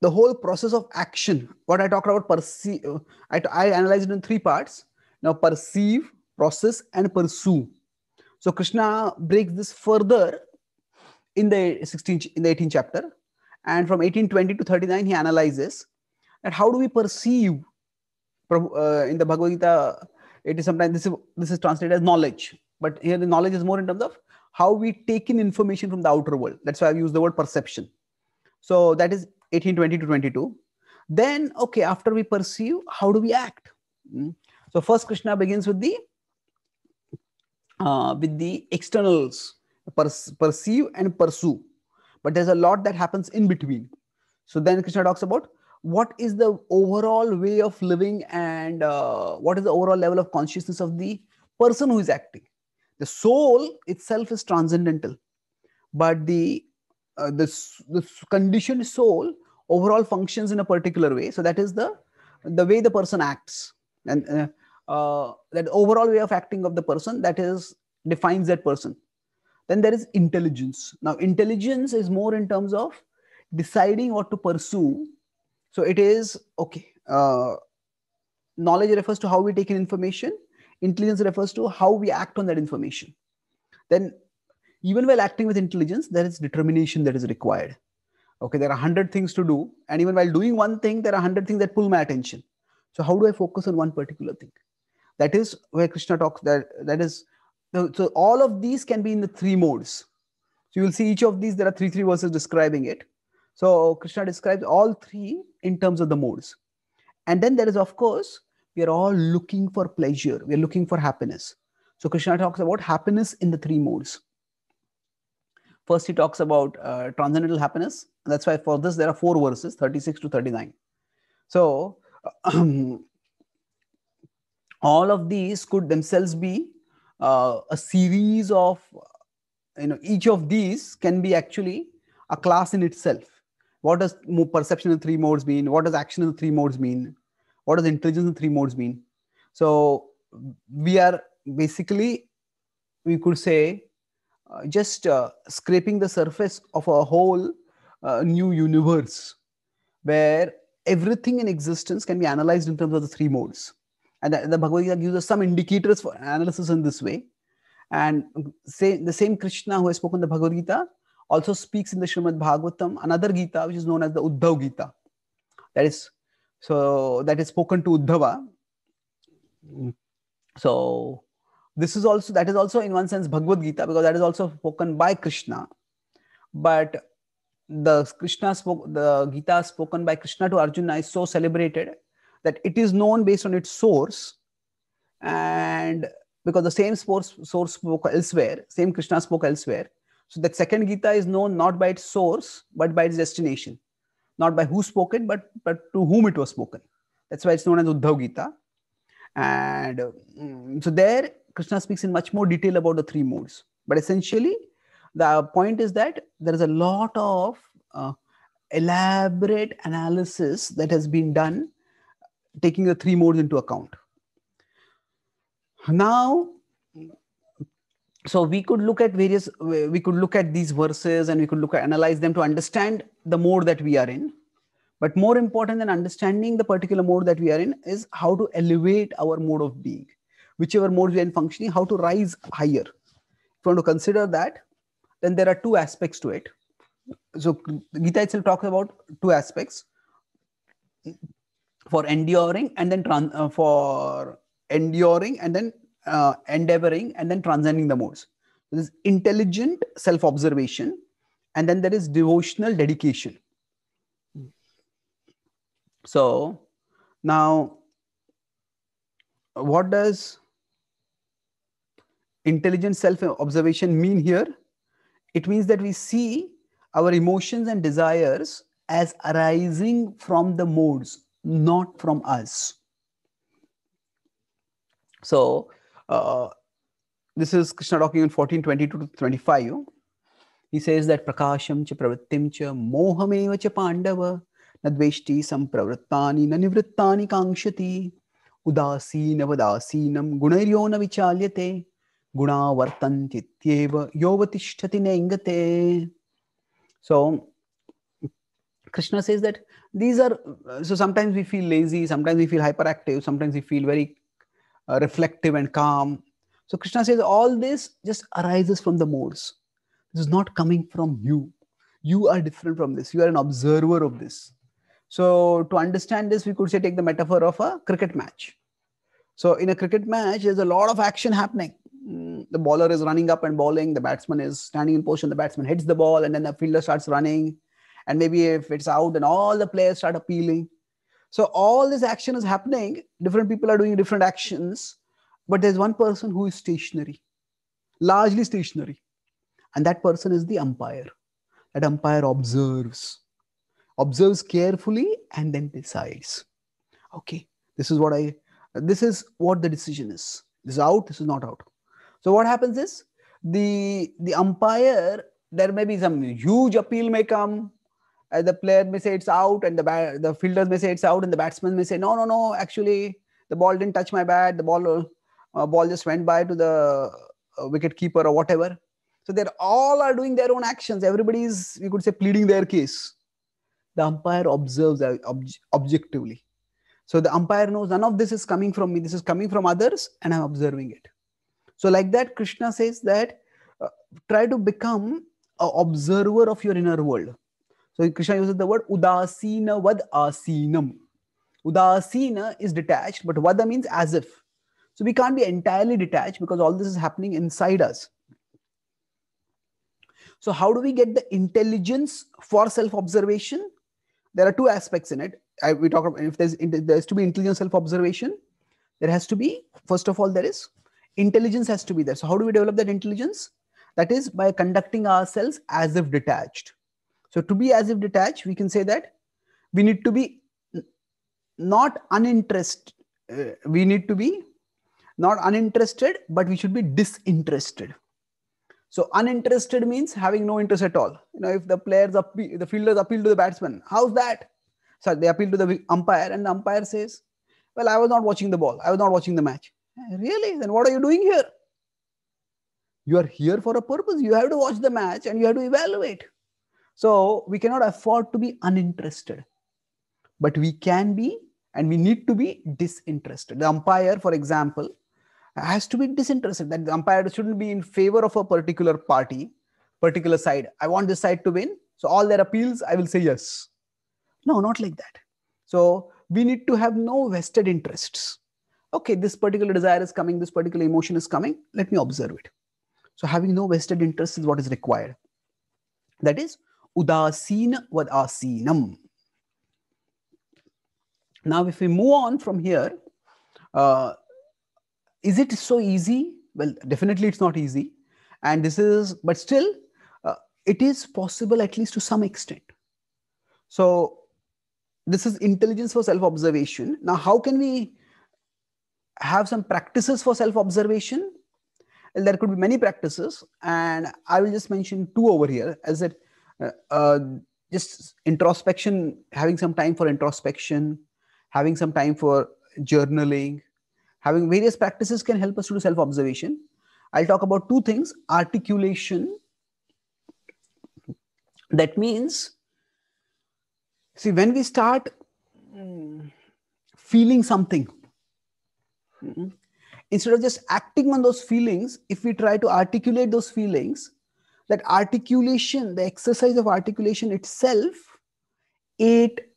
the whole process of action, what I talked about, perceive, I, I analyzed it in three parts. Now, perceive, process, and pursue. So Krishna breaks this further in the 16th, in the 18th chapter, and from 1820 to 39, he analyzes that how do we perceive. Uh, in the Bhagavad Gita, it is sometimes this is this is translated as knowledge, but here the knowledge is more in terms of how we take in information from the outer world. That's why I've used the word perception. So that is 1820 to 22 then okay after we perceive how do we act hmm. so first krishna begins with the uh, with the externals per perceive and pursue but there's a lot that happens in between so then krishna talks about what is the overall way of living and uh, what is the overall level of consciousness of the person who is acting the soul itself is transcendental but the uh, this this conditioned soul overall functions in a particular way so that is the the way the person acts and uh, uh, that overall way of acting of the person that is defines that person then there is intelligence now intelligence is more in terms of deciding what to pursue so it is okay uh, knowledge refers to how we take in information intelligence refers to how we act on that information then even while acting with intelligence there is determination that is required okay there are 100 things to do and even while doing one thing there are 100 things that pull my attention so how do i focus on one particular thing that is where krishna talks that that is so all of these can be in the three modes so you will see each of these there are three three verses describing it so krishna describes all three in terms of the modes and then there is of course we are all looking for pleasure we are looking for happiness so krishna talks about happiness in the three modes First, he talks about uh, transcendental happiness. That's why for this, there are four verses, 36 to 39. So, *clears throat* all of these could themselves be uh, a series of, you know, each of these can be actually a class in itself. What does perception in three modes mean? What does action in three modes mean? What does intelligence in three modes mean? So, we are basically, we could say, uh, just uh, scraping the surface of a whole uh, new universe where everything in existence can be analyzed in terms of the three modes. And the, the Bhagavad Gita gives us some indicators for analysis in this way. And say, the same Krishna who has spoken the Bhagavad Gita also speaks in the Srimad Bhagavatam, another Gita which is known as the Uddhav Gita. That is so that is spoken to Uddhava. So this is also that is also in one sense Bhagavad Gita because that is also spoken by Krishna, but the Krishna spoke the Gita spoken by Krishna to Arjuna is so celebrated that it is known based on its source, and because the same source source spoke elsewhere, same Krishna spoke elsewhere. So that second Gita is known not by its source but by its destination, not by who spoke it but but to whom it was spoken. That's why it's known as Uddhav Gita. And um, so there Krishna speaks in much more detail about the three modes. But essentially, the point is that there is a lot of uh, elaborate analysis that has been done, taking the three modes into account. Now, so we could look at various, we could look at these verses and we could look at analyze them to understand the mode that we are in. But more important than understanding the particular mode that we are in is how to elevate our mode of being whichever mode we are in functioning, how to rise higher. If you want to consider that, then there are two aspects to it. So Gita itself talks about two aspects for enduring and then uh, for enduring and then uh, endeavoring and then transcending the modes. there's intelligent self-observation and then there is devotional dedication. So now, what does intelligent self observation mean here? It means that we see our emotions and desires as arising from the modes, not from us. So, uh, this is Krishna talking in 1422 to 25. He says that Prakasham cha pravrittim cha mohameva cha pandava nadveshti sampravrittani na nivrittani kankshati udasinavadasinam gunaryona vichalyate ಗುಣ ವರ್ತಂತಿತ್ಯೇವ ಯೋವತಿಷ್ಠತಿ ನೆಂಗತೆ so Krishna says that these are so sometimes we feel lazy, sometimes we feel hyperactive, sometimes we feel very uh, reflective and calm. So Krishna says all this just arises from the modes. This is not coming from you. You are different from this. You are an observer of this. So to understand this, we could say take the metaphor of a cricket match. So in a cricket match, there's a lot of action happening the bowler is running up and bowling, the batsman is standing in position, the batsman hits the ball, and then the fielder starts running. And maybe if it's out, and all the players start appealing. So all this action is happening. Different people are doing different actions, but there's one person who is stationary, largely stationary. And that person is the umpire. That umpire observes, observes carefully, and then decides. Okay, this is what I this is what the decision is. This is out, this is not out. So what happens is the the umpire there may be some huge appeal may come. and uh, the player may say it's out, and the the fielders may say it's out, and the batsman may say no, no, no. Actually, the ball didn't touch my bat. The ball uh, ball just went by to the uh, wicket keeper or whatever. So they're all are doing their own actions. Everybody's you could say pleading their case. The umpire observes uh, ob- objectively. So the umpire knows none of this is coming from me. This is coming from others, and I'm observing it. So, like that, Krishna says that uh, try to become an observer of your inner world. So, Krishna uses the word udasina vad asinam. Udasina is detached, but vada means as if. So, we can't be entirely detached because all this is happening inside us. So, how do we get the intelligence for self observation? There are two aspects in it. I, we talk about if there's, there's to be intelligent self observation, there has to be, first of all, there is intelligence has to be there so how do we develop that intelligence that is by conducting ourselves as if detached so to be as if detached we can say that we need to be not uninterested uh, we need to be not uninterested but we should be disinterested so uninterested means having no interest at all you know if the players appe- the fielders appeal to the batsman how's that so they appeal to the umpire and the umpire says well i was not watching the ball i was not watching the match Really? Then what are you doing here? You are here for a purpose. You have to watch the match and you have to evaluate. So we cannot afford to be uninterested, but we can be and we need to be disinterested. The umpire, for example, has to be disinterested. That the umpire shouldn't be in favor of a particular party, particular side. I want this side to win. So all their appeals, I will say yes. No, not like that. So we need to have no vested interests okay, this particular desire is coming, this particular emotion is coming, let me observe it. So having no vested interest is what is required. That is udasina vadasinam. Now, if we move on from here, uh, is it so easy? Well, definitely it's not easy. And this is, but still, uh, it is possible at least to some extent. So, this is intelligence for self observation. Now, how can we have some practices for self-observation. There could be many practices, and I will just mention two over here. As that, uh, uh, just introspection, having some time for introspection, having some time for journaling, having various practices can help us to do self-observation. I'll talk about two things: articulation. That means, see, when we start mm, feeling something Instead of just acting on those feelings, if we try to articulate those feelings, that articulation, the exercise of articulation itself, it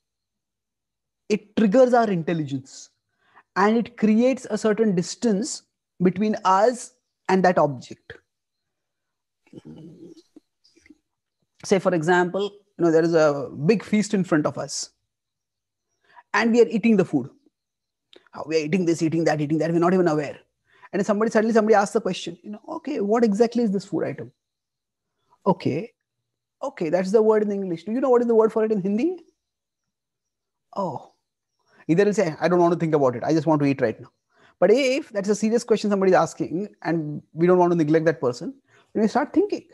it triggers our intelligence and it creates a certain distance between us and that object say for example you know there is a big feast in front of us and we are eating the food how we are eating this, eating that, eating that. We're not even aware. And somebody suddenly somebody asks the question, you know, okay, what exactly is this food item? Okay, okay, that's the word in English. Do you know what is the word for it in Hindi? Oh, either will say, I don't want to think about it. I just want to eat right now. But if that's a serious question somebody's asking, and we don't want to neglect that person, then we start thinking.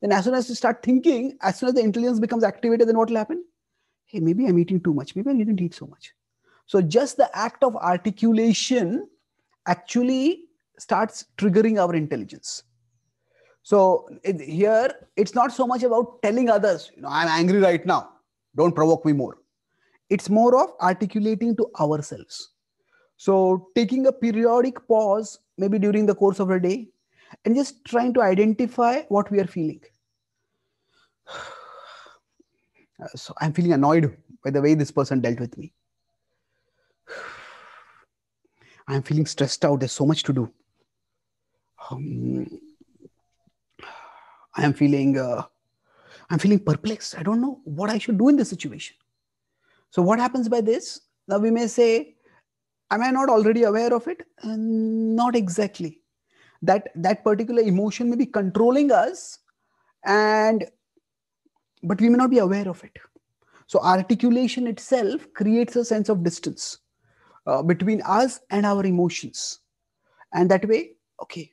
Then as soon as you start thinking, as soon as the intelligence becomes activated, then what will happen? Hey, maybe I'm eating too much. Maybe I didn't eat so much. So just the act of articulation actually starts triggering our intelligence. So it, here, it's not so much about telling others, you know, I'm angry right now. Don't provoke me more. It's more of articulating to ourselves. So taking a periodic pause, maybe during the course of a day, and just trying to identify what we are feeling. *sighs* so I'm feeling annoyed by the way this person dealt with me. I'm feeling stressed out. There's so much to do. Um, I am feeling, uh, I'm feeling perplexed. I don't know what I should do in this situation. So what happens by this? Now we may say, am I not already aware of it? And uh, not exactly. That that particular emotion may be controlling us, and but we may not be aware of it. So articulation itself creates a sense of distance uh, between us and our emotions and that way okay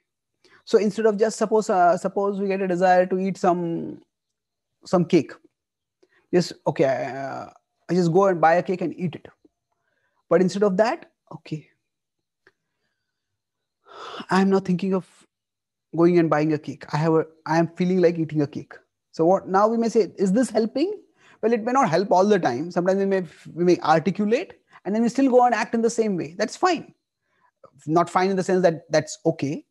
so instead of just suppose uh, suppose we get a desire to eat some some cake just okay uh, i just go and buy a cake and eat it but instead of that okay i'm not thinking of going and buying a cake i have a i am feeling like eating a cake so what now we may say is this helping well it may not help all the time sometimes we may we may articulate and then we still go and act in the same way that's fine not fine in the sense that that's okay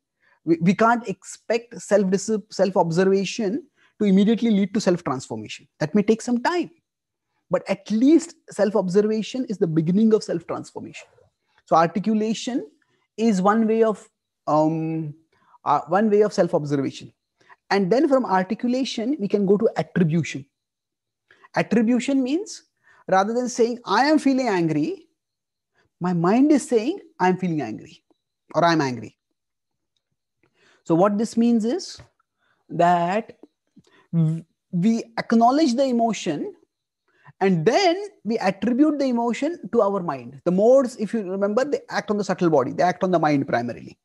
we, we can't expect self self observation to immediately lead to self transformation that may take some time but at least self observation is the beginning of self transformation so articulation is one way of um, uh, one way of self observation and then from articulation we can go to attribution attribution means rather than saying, I am feeling angry, my mind is saying, I'm feeling angry or I'm angry. So, what this means is that we acknowledge the emotion and then we attribute the emotion to our mind. The modes, if you remember, they act on the subtle body, they act on the mind primarily.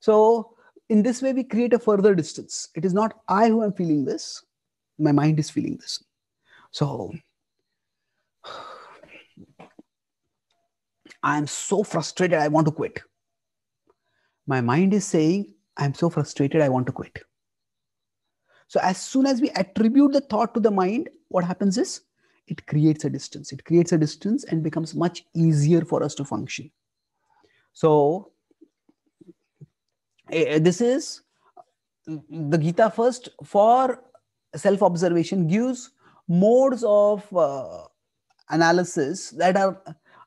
So, in this way, we create a further distance. It is not I who am feeling this, my mind is feeling this. So, I'm so frustrated, I want to quit. My mind is saying, I'm so frustrated, I want to quit. So, as soon as we attribute the thought to the mind, what happens is it creates a distance. It creates a distance and becomes much easier for us to function. So, eh, eh, this is mm, the Gita first for self observation gives modes of uh, analysis that are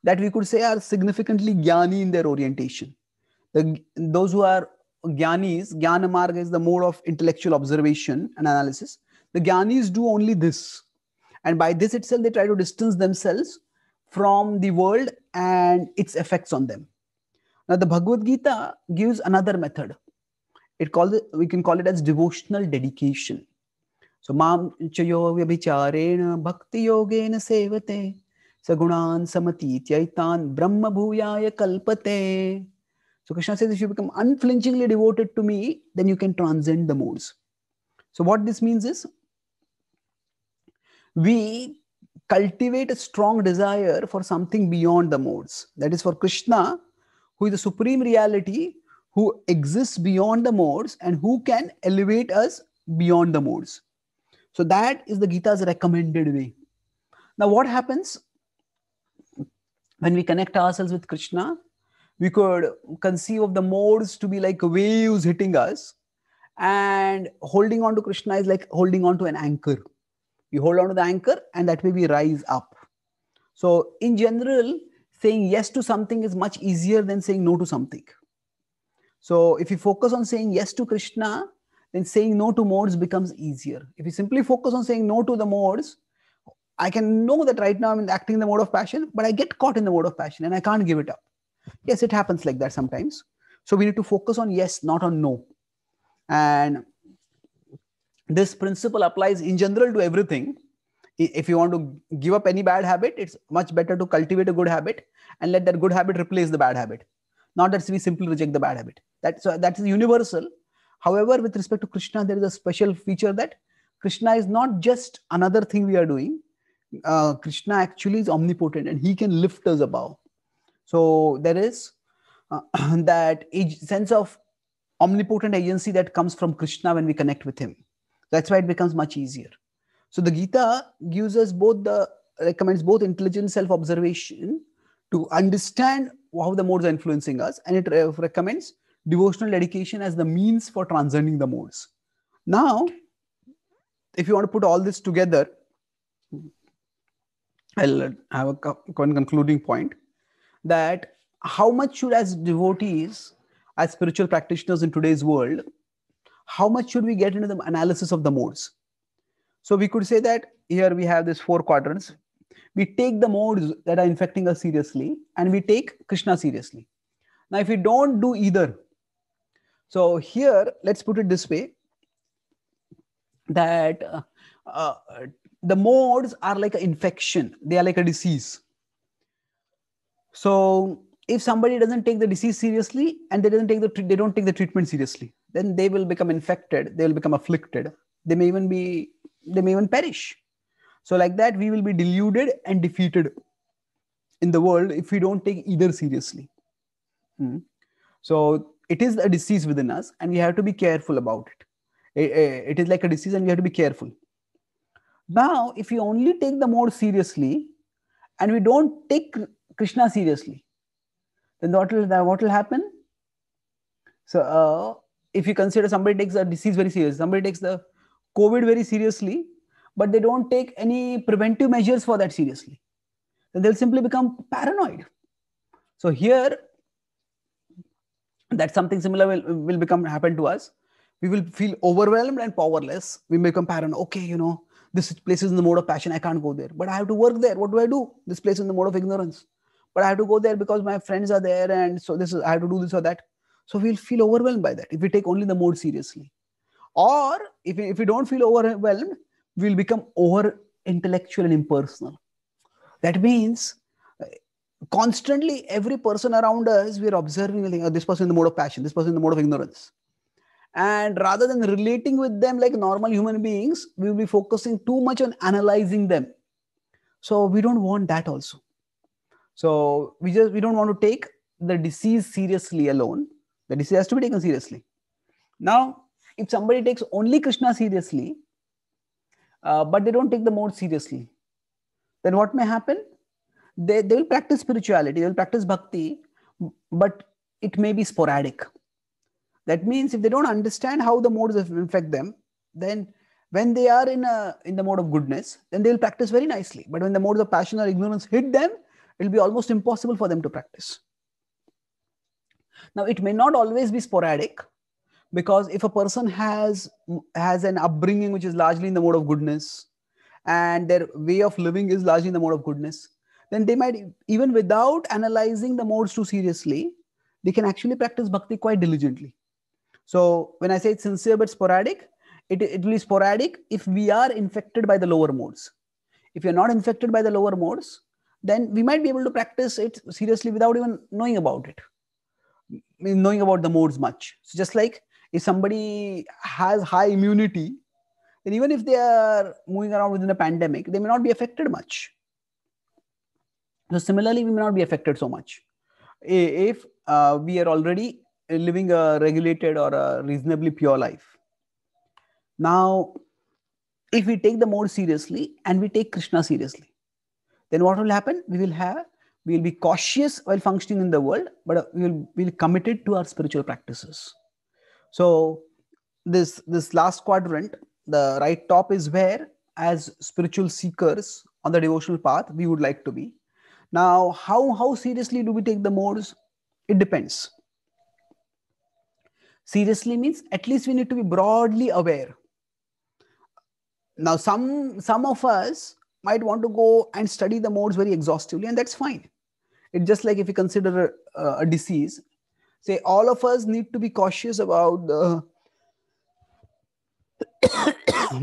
that we could say are significantly jnani in their orientation. The, those who are jnanis, jnana marga is the mode of intellectual observation and analysis. The jnanis do only this. And by this itself, they try to distance themselves from the world and its effects on them. Now, the Bhagavad Gita gives another method. It calls it, we can call it as devotional dedication. So, mam chayo vyabhicharena bhakti yogena sevate सगुणान samatītyaitan brahma bhuyaya kalpate. So Krishna says, if you become unflinchingly devoted to me, then you can transcend the modes. So what this means is, we cultivate a strong desire for something beyond the modes. That is for Krishna, who is the supreme reality, who exists beyond the modes and who can elevate us beyond the modes. So that is the Gita's recommended way. Now, what happens when we connect ourselves with krishna we could conceive of the modes to be like waves hitting us and holding on to krishna is like holding on to an anchor you hold on to the anchor and that way we rise up so in general saying yes to something is much easier than saying no to something so if you focus on saying yes to krishna then saying no to modes becomes easier if you simply focus on saying no to the modes I can know that right now I'm acting in the mode of passion, but I get caught in the mode of passion and I can't give it up. Yes, it happens like that sometimes. So we need to focus on yes, not on no. And this principle applies in general to everything. If you want to give up any bad habit, it's much better to cultivate a good habit and let that good habit replace the bad habit. Not that we simply reject the bad habit. That's so uh, that is universal. However, with respect to Krishna, there is a special feature that Krishna is not just another thing we are doing uh, Krishna actually is omnipotent and he can lift us above. So there is uh, *clears throat* that sense of omnipotent agency that comes from Krishna when we connect with him. That's why it becomes much easier. So the Gita gives us both the recommends both intelligent self-observation to understand how the modes are influencing us, and it recommends devotional dedication as the means for transcending the modes. Now, if you want to put all this together, I'll have a one concluding point that how much should as devotees, as spiritual practitioners in today's world, how much should we get into the analysis of the modes? So we could say that here we have these four quadrants. We take the modes that are infecting us seriously and we take Krishna seriously. Now, if we don't do either, so here let's put it this way that uh, uh, the modes are like an infection they are like a disease so if somebody doesn't take the disease seriously and they not take the they don't take the treatment seriously then they will become infected they will become afflicted they may even be they may even perish so like that we will be deluded and defeated in the world if we don't take either seriously hmm. so it is a disease within us and we have to be careful about it. it it is like a disease and we have to be careful now, if you only take the mode seriously and we don't take Krishna seriously, then what will, what will happen? So, uh, if you consider somebody takes a disease very seriously, somebody takes the COVID very seriously, but they don't take any preventive measures for that seriously, then they'll simply become paranoid. So, here, that something similar will, will become happen to us. We will feel overwhelmed and powerless. We become paranoid. Okay, you know, this place is in the mode of passion i can't go there but i have to work there what do i do this place is in the mode of ignorance but i have to go there because my friends are there and so this is i have to do this or that so we'll feel overwhelmed by that if we take only the mode seriously or if we, if we don't feel overwhelmed we'll become over intellectual and impersonal that means uh, constantly every person around us we're observing oh, this person in the mode of passion this person in the mode of ignorance and rather than relating with them like normal human beings we will be focusing too much on analyzing them so we don't want that also so we just we don't want to take the disease seriously alone the disease has to be taken seriously now if somebody takes only krishna seriously uh, but they don't take the mode seriously then what may happen they, they will practice spirituality they will practice bhakti but it may be sporadic that means if they don't understand how the modes affect them, then when they are in a in the mode of goodness, then they'll practice very nicely. But when the modes of passion or ignorance hit them, it'll be almost impossible for them to practice. Now, it may not always be sporadic, because if a person has has an upbringing which is largely in the mode of goodness, and their way of living is largely in the mode of goodness, then they might even without analyzing the modes too seriously, they can actually practice bhakti quite diligently. So when I say it's sincere but sporadic, it, it will be sporadic if we are infected by the lower modes. If you're not infected by the lower modes, then we might be able to practice it seriously without even knowing about it, knowing about the modes much. So just like if somebody has high immunity, then even if they are moving around within a pandemic, they may not be affected much. So similarly, we may not be affected so much. If uh, we are already living a regulated or a reasonably pure life. Now, if we take the mode seriously and we take Krishna seriously, then what will happen? We will have we will be cautious while functioning in the world, but uh, we will be committed to our spiritual practices. So this this last quadrant, the right top is where, as spiritual seekers on the devotional path, we would like to be. Now, how how seriously do we take the modes? It depends seriously means at least we need to be broadly aware now some some of us might want to go and study the modes very exhaustively and that's fine it's just like if you consider a, a disease say all of us need to be cautious about the *coughs*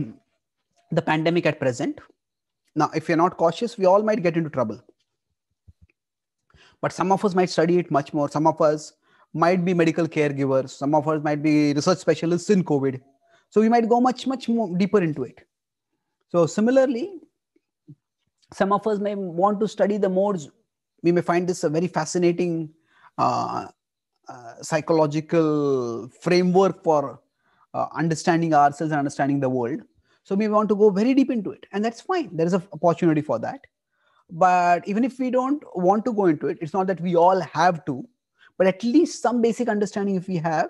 the pandemic at present now if you're not cautious we all might get into trouble but some of us might study it much more some of us might be medical caregivers some of us might be research specialists in covid so we might go much much more deeper into it so similarly some of us may want to study the modes we may find this a very fascinating uh, uh, psychological framework for uh, understanding ourselves and understanding the world so we want to go very deep into it and that's fine there is an opportunity for that but even if we don't want to go into it it's not that we all have to but at least some basic understanding if we have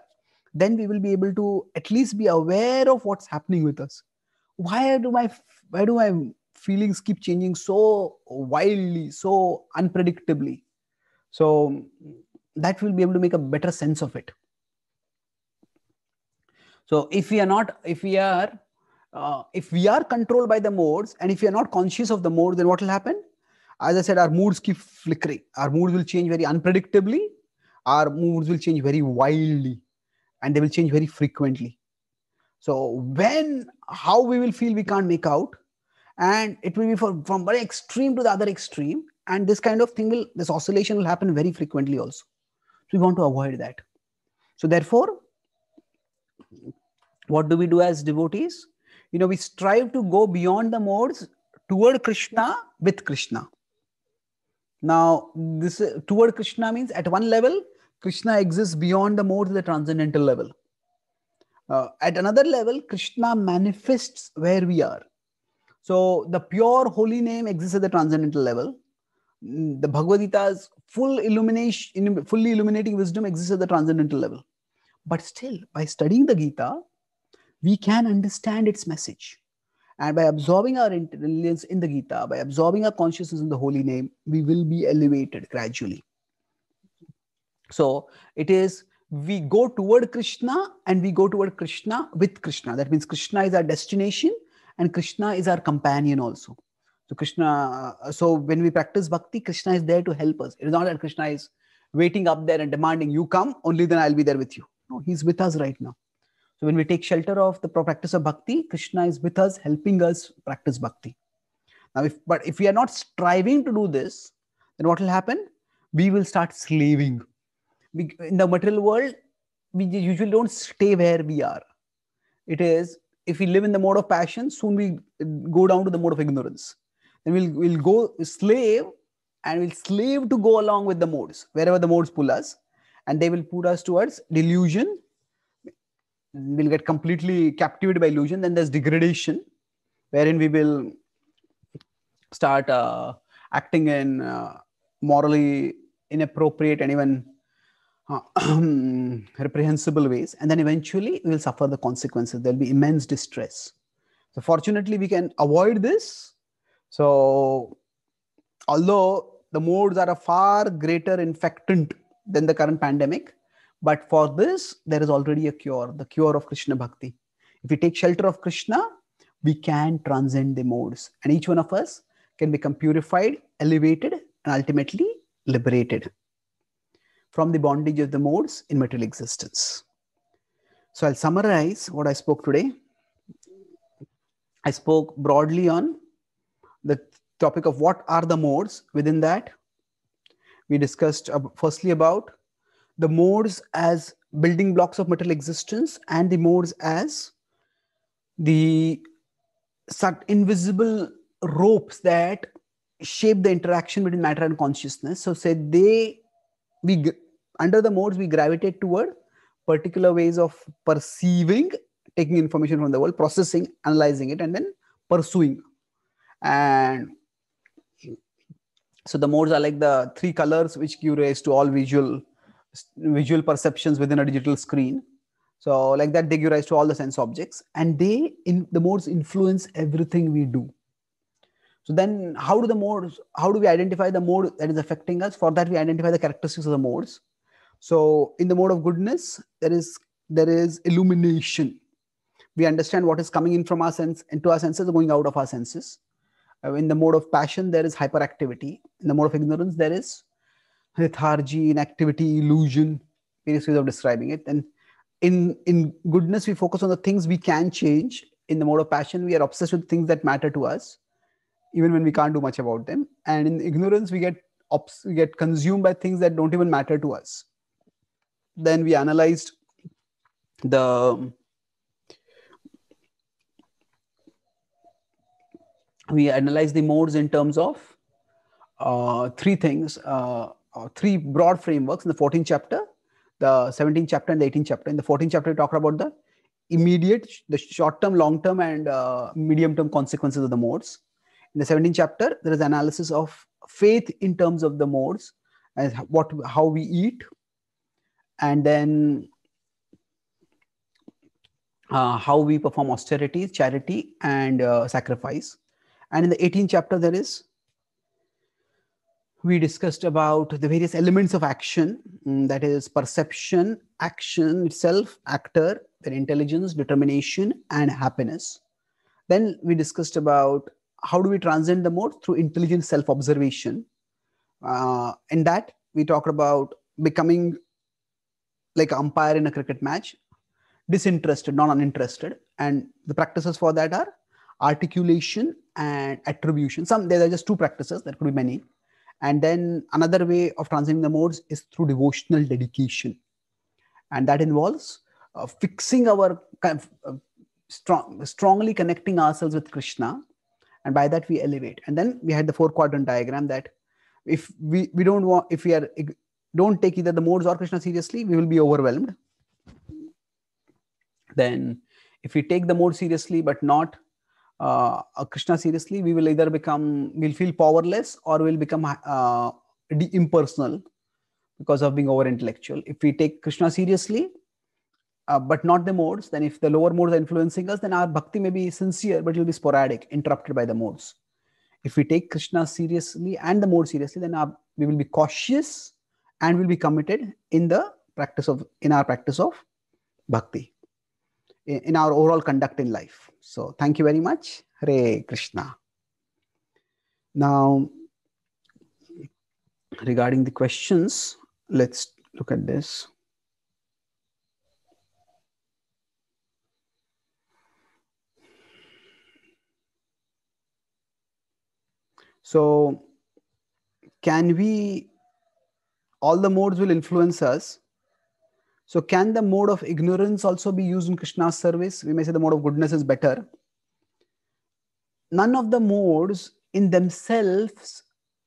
then we will be able to at least be aware of what's happening with us why do my why do my feelings keep changing so wildly so unpredictably so that will be able to make a better sense of it so if we are not if we are uh, if we are controlled by the modes and if we are not conscious of the mode then what will happen as i said our moods keep flickering our mood will change very unpredictably our moods will change very wildly and they will change very frequently so when how we will feel we can't make out and it will be for, from one extreme to the other extreme and this kind of thing will this oscillation will happen very frequently also so we want to avoid that so therefore what do we do as devotees you know we strive to go beyond the modes toward krishna with krishna now this toward krishna means at one level Krishna exists beyond the mode, the transcendental level. Uh, at another level, Krishna manifests where we are. So the pure holy name exists at the transcendental level. Mm, the Bhagavad Gita's full illumination, fully illuminating wisdom exists at the transcendental level. But still, by studying the Gita, we can understand its message. And by absorbing our intelligence in the Gita, by absorbing our consciousness in the holy name, we will be elevated gradually. So it is we go toward Krishna and we go toward Krishna with Krishna. That means Krishna is our destination and Krishna is our companion also. So Krishna, uh, so when we practice bhakti, Krishna is there to help us. It is not that Krishna is waiting up there and demanding, you come, only then I'll be there with you. No, he's with us right now. So when we take shelter of the practice of bhakti, Krishna is with us, helping us practice bhakti. Now, if but if we are not striving to do this, then what will happen? We will start slaving in the material world we usually don't stay where we are it is if we live in the mode of passion soon we go down to the mode of ignorance then we'll, we'll go slave and we'll slave to go along with the modes wherever the modes pull us and they will pull us towards delusion we'll get completely captivated by illusion then there's degradation wherein we will start uh, acting in uh, morally inappropriate and even uh, *clears throat* reprehensible ways and then eventually we will suffer the consequences there'll be immense distress so fortunately we can avoid this so although the modes are a far greater infectant than the current pandemic but for this there is already a cure the cure of krishna bhakti if we take shelter of krishna we can transcend the modes and each one of us can become purified elevated and ultimately liberated from the bondage of the modes in material existence. So I'll summarize what I spoke today. I spoke broadly on the topic of what are the modes within that. We discussed firstly about the modes as building blocks of material existence and the modes as the invisible ropes that shape the interaction between matter and consciousness. So say they we under the modes we gravitate toward particular ways of perceiving taking information from the world processing analyzing it and then pursuing and so the modes are like the three colors which give rise to all visual visual perceptions within a digital screen so like that they give rise to all the sense objects and they in the modes influence everything we do so then how do the modes how do we identify the mode that is affecting us for that we identify the characteristics of the modes so in the mode of goodness, there is there is illumination. We understand what is coming in from our sense into our senses, going out of our senses. Uh, in the mode of passion, there is hyperactivity. In the mode of ignorance, there is lethargy, inactivity, illusion, various ways of describing it. And in in goodness, we focus on the things we can change. In the mode of passion, we are obsessed with things that matter to us, even when we can't do much about them. And in ignorance, we get ops, we get consumed by things that don't even matter to us then we analyzed the we analyzed the modes in terms of uh, three things, uh, uh three broad frameworks in the 14th chapter, the 17th chapter, and the 18th chapter. In the 14th chapter, we talked about the immediate, the short term, long term, and uh, medium term consequences of the modes. In the 17th chapter, there is analysis of faith in terms of the modes and what how we eat, and then uh, how we perform austerity, charity, and uh, sacrifice. And in the 18th chapter, there is we discussed about the various elements of action mm, that is perception action itself actor then intelligence determination and happiness then we discussed about how do we transcend the mode through intelligent self observation uh, in that we talked about becoming like umpire in a cricket match, disinterested, not uninterested. And the practices for that are articulation and attribution. Some there are just two practices, there could be many. And then another way of transcending the modes is through devotional dedication. And that involves uh, fixing our kind of, uh, strong, strongly connecting ourselves with Krishna. And by that we elevate. And then we had the four quadrant diagram that if we, we don't want, if we are don't take either the modes or Krishna seriously, we will be overwhelmed. Then, if we take the mode seriously but not uh, Krishna seriously, we will either become, we'll feel powerless or we'll become uh, impersonal because of being over intellectual. If we take Krishna seriously, uh, but not the modes, then if the lower modes are influencing us, then our bhakti may be sincere, but it will be sporadic, interrupted by the modes. If we take Krishna seriously and the mode seriously, then our, we will be cautious and will be committed in the practice of in our practice of bhakti in, in our overall conduct in life so thank you very much hare krishna now regarding the questions let's look at this so can we all the modes will influence us. So can the mode of ignorance also be used in Krishna's service? We may say the mode of goodness is better. None of the modes in themselves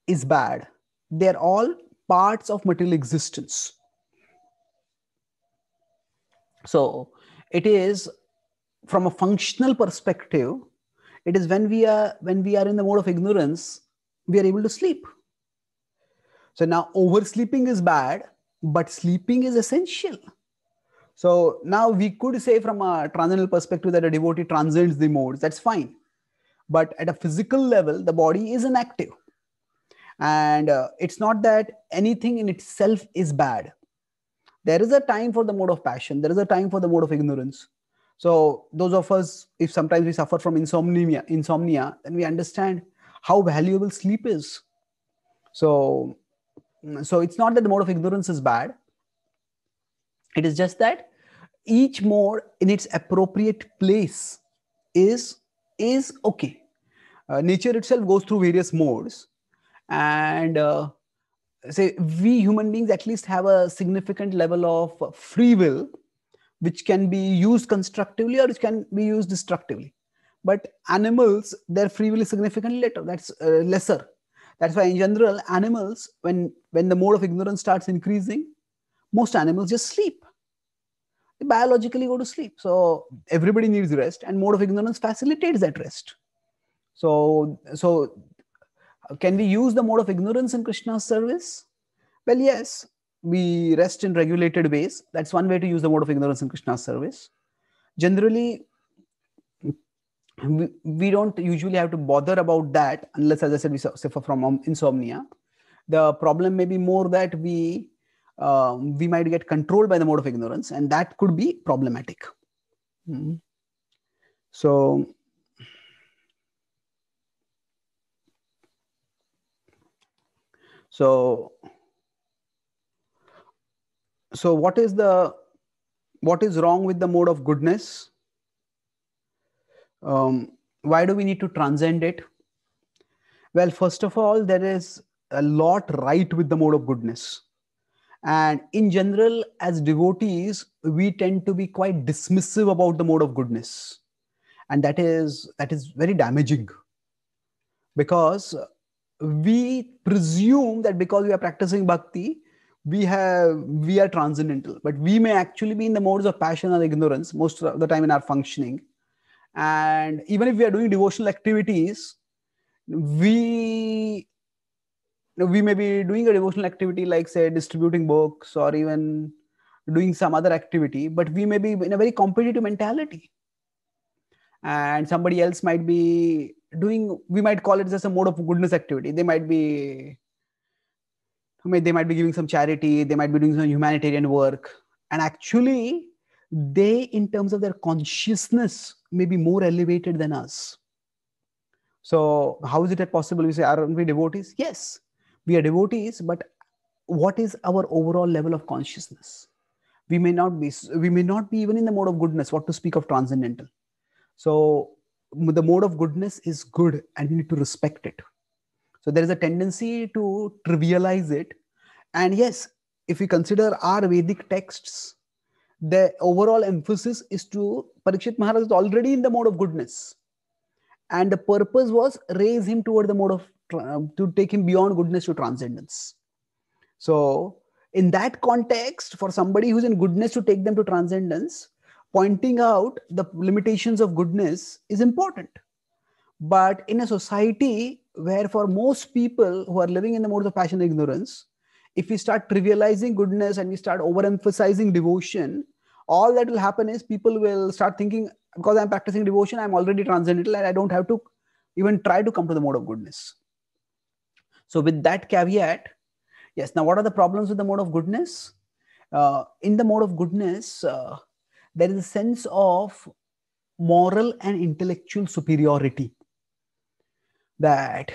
is bad. They're all parts of material existence. So it is from a functional perspective, it is when we are when we are in the mode of ignorance, we are able to sleep so now oversleeping is bad, but sleeping is essential. So now we could say from a transcendental perspective that a devotee transcends the modes, that's fine. But at a physical level, the body is inactive. And uh, it's not that anything in itself is bad. There is a time for the mode of passion, there is a time for the mode of ignorance. So those of us, if sometimes we suffer from insomnia, insomnia, then we understand how valuable sleep is. So so it's not that the mode of ignorance is bad it is just that each mode in its appropriate place is is okay uh, nature itself goes through various modes and uh, say we human beings at least have a significant level of free will which can be used constructively or which can be used destructively but animals their free will is significantly later that's uh, lesser that's why, in general, animals, when, when the mode of ignorance starts increasing, most animals just sleep. They biologically go to sleep. So everybody needs rest, and mode of ignorance facilitates that rest. So, so can we use the mode of ignorance in Krishna's service? Well, yes, we rest in regulated ways. That's one way to use the mode of ignorance in Krishna's service. Generally, we, we don't usually have to bother about that unless as i said we suffer from um, insomnia the problem may be more that we um, we might get controlled by the mode of ignorance and that could be problematic mm-hmm. so so so what is the what is wrong with the mode of goodness um, why do we need to transcend it? Well, first of all, there is a lot right with the mode of goodness. And in general, as devotees, we tend to be quite dismissive about the mode of goodness. And that is that is very damaging because we presume that because we are practicing bhakti, we have we are transcendental, but we may actually be in the modes of passion or ignorance most of the time in our functioning and even if we are doing devotional activities we we may be doing a devotional activity like say distributing books or even doing some other activity but we may be in a very competitive mentality and somebody else might be doing we might call it just a mode of goodness activity they might be they might be giving some charity they might be doing some humanitarian work and actually they in terms of their consciousness may be more elevated than us. So, how is it possible? We say, aren't we devotees? Yes, we are devotees, but what is our overall level of consciousness? We may not be, we may not be even in the mode of goodness, what to speak of transcendental. So, the mode of goodness is good and we need to respect it. So, there is a tendency to trivialize it. And yes, if we consider our Vedic texts, the overall emphasis is to Parikshit Maharaj is already in the mode of goodness. And the purpose was raise him toward the mode of um, to take him beyond goodness to transcendence. So, in that context, for somebody who's in goodness to take them to transcendence, pointing out the limitations of goodness is important. But in a society where, for most people who are living in the mode of passion and ignorance, if we start trivializing goodness and we start overemphasizing devotion, all that will happen is people will start thinking, because I'm practicing devotion, I'm already transcendental and I don't have to even try to come to the mode of goodness. So, with that caveat, yes, now what are the problems with the mode of goodness? Uh, in the mode of goodness, uh, there is a sense of moral and intellectual superiority that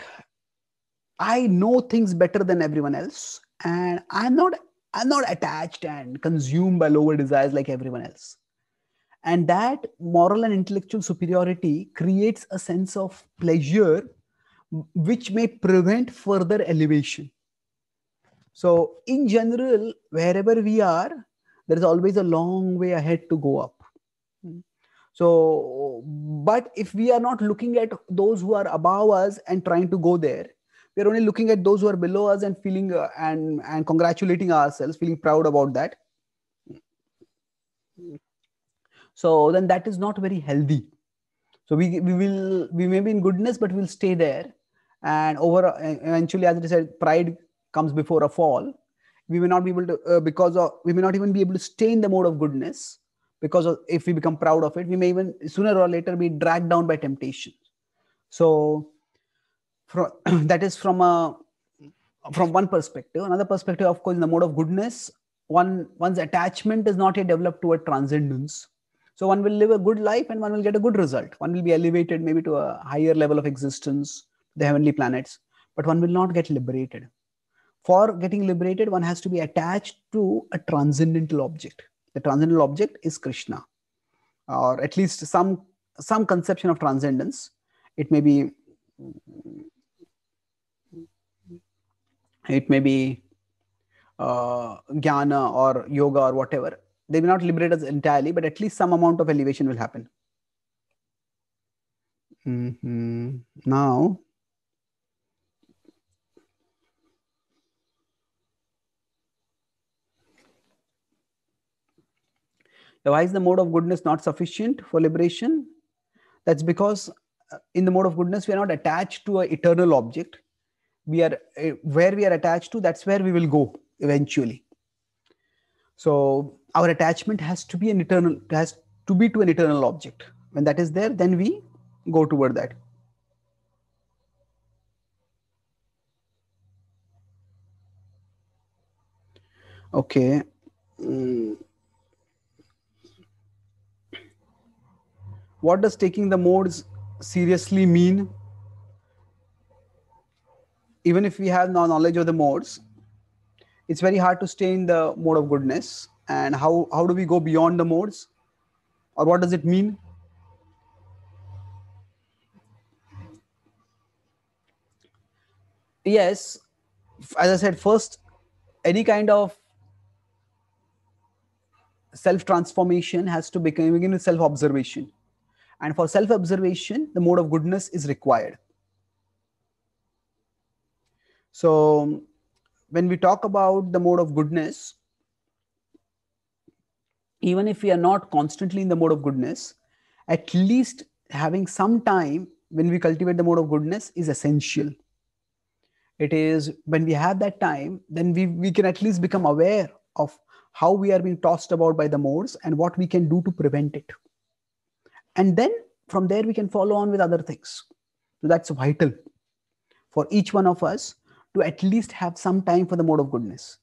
I know things better than everyone else and i'm not i'm not attached and consumed by lower desires like everyone else and that moral and intellectual superiority creates a sense of pleasure which may prevent further elevation so in general wherever we are there is always a long way ahead to go up so but if we are not looking at those who are above us and trying to go there we're only looking at those who are below us and feeling uh, and and congratulating ourselves feeling proud about that so then that is not very healthy so we we will we may be in goodness but we'll stay there and over uh, eventually as i said pride comes before a fall we may not be able to uh, because of, we may not even be able to stay in the mode of goodness because of, if we become proud of it we may even sooner or later be dragged down by temptation so *clears throat* that is from a from one perspective another perspective of course in the mode of goodness one one's attachment is not yet developed toward transcendence so one will live a good life and one will get a good result one will be elevated maybe to a higher level of existence the heavenly planets but one will not get liberated for getting liberated one has to be attached to a transcendental object the transcendental object is krishna or at least some some conception of transcendence it may be it may be uh, jnana or yoga or whatever. They may not liberate us entirely, but at least some amount of elevation will happen. Mm-hmm. Now, why is the mode of goodness not sufficient for liberation? That's because uh, in the mode of goodness, we are not attached to an eternal object we are eh, where we are attached to that's where we will go eventually so our attachment has to be an eternal has to be to an eternal object when that is there then we go toward that okay mm. what does taking the modes seriously mean even if we have no knowledge of the modes, it's very hard to stay in the mode of goodness. And how, how do we go beyond the modes? Or what does it mean? Yes, as I said, first, any kind of self transformation has to become begin with self observation. And for self observation, the mode of goodness is required so when we talk about the mode of goodness, even if we are not constantly in the mode of goodness, at least having some time when we cultivate the mode of goodness is essential. It is when we have that time, then we, we can at least become aware of how we are being tossed about by the modes and what we can do to prevent it. And then from there, we can follow on with other things. So that's vital for each one of us to at least have some time for the mode of goodness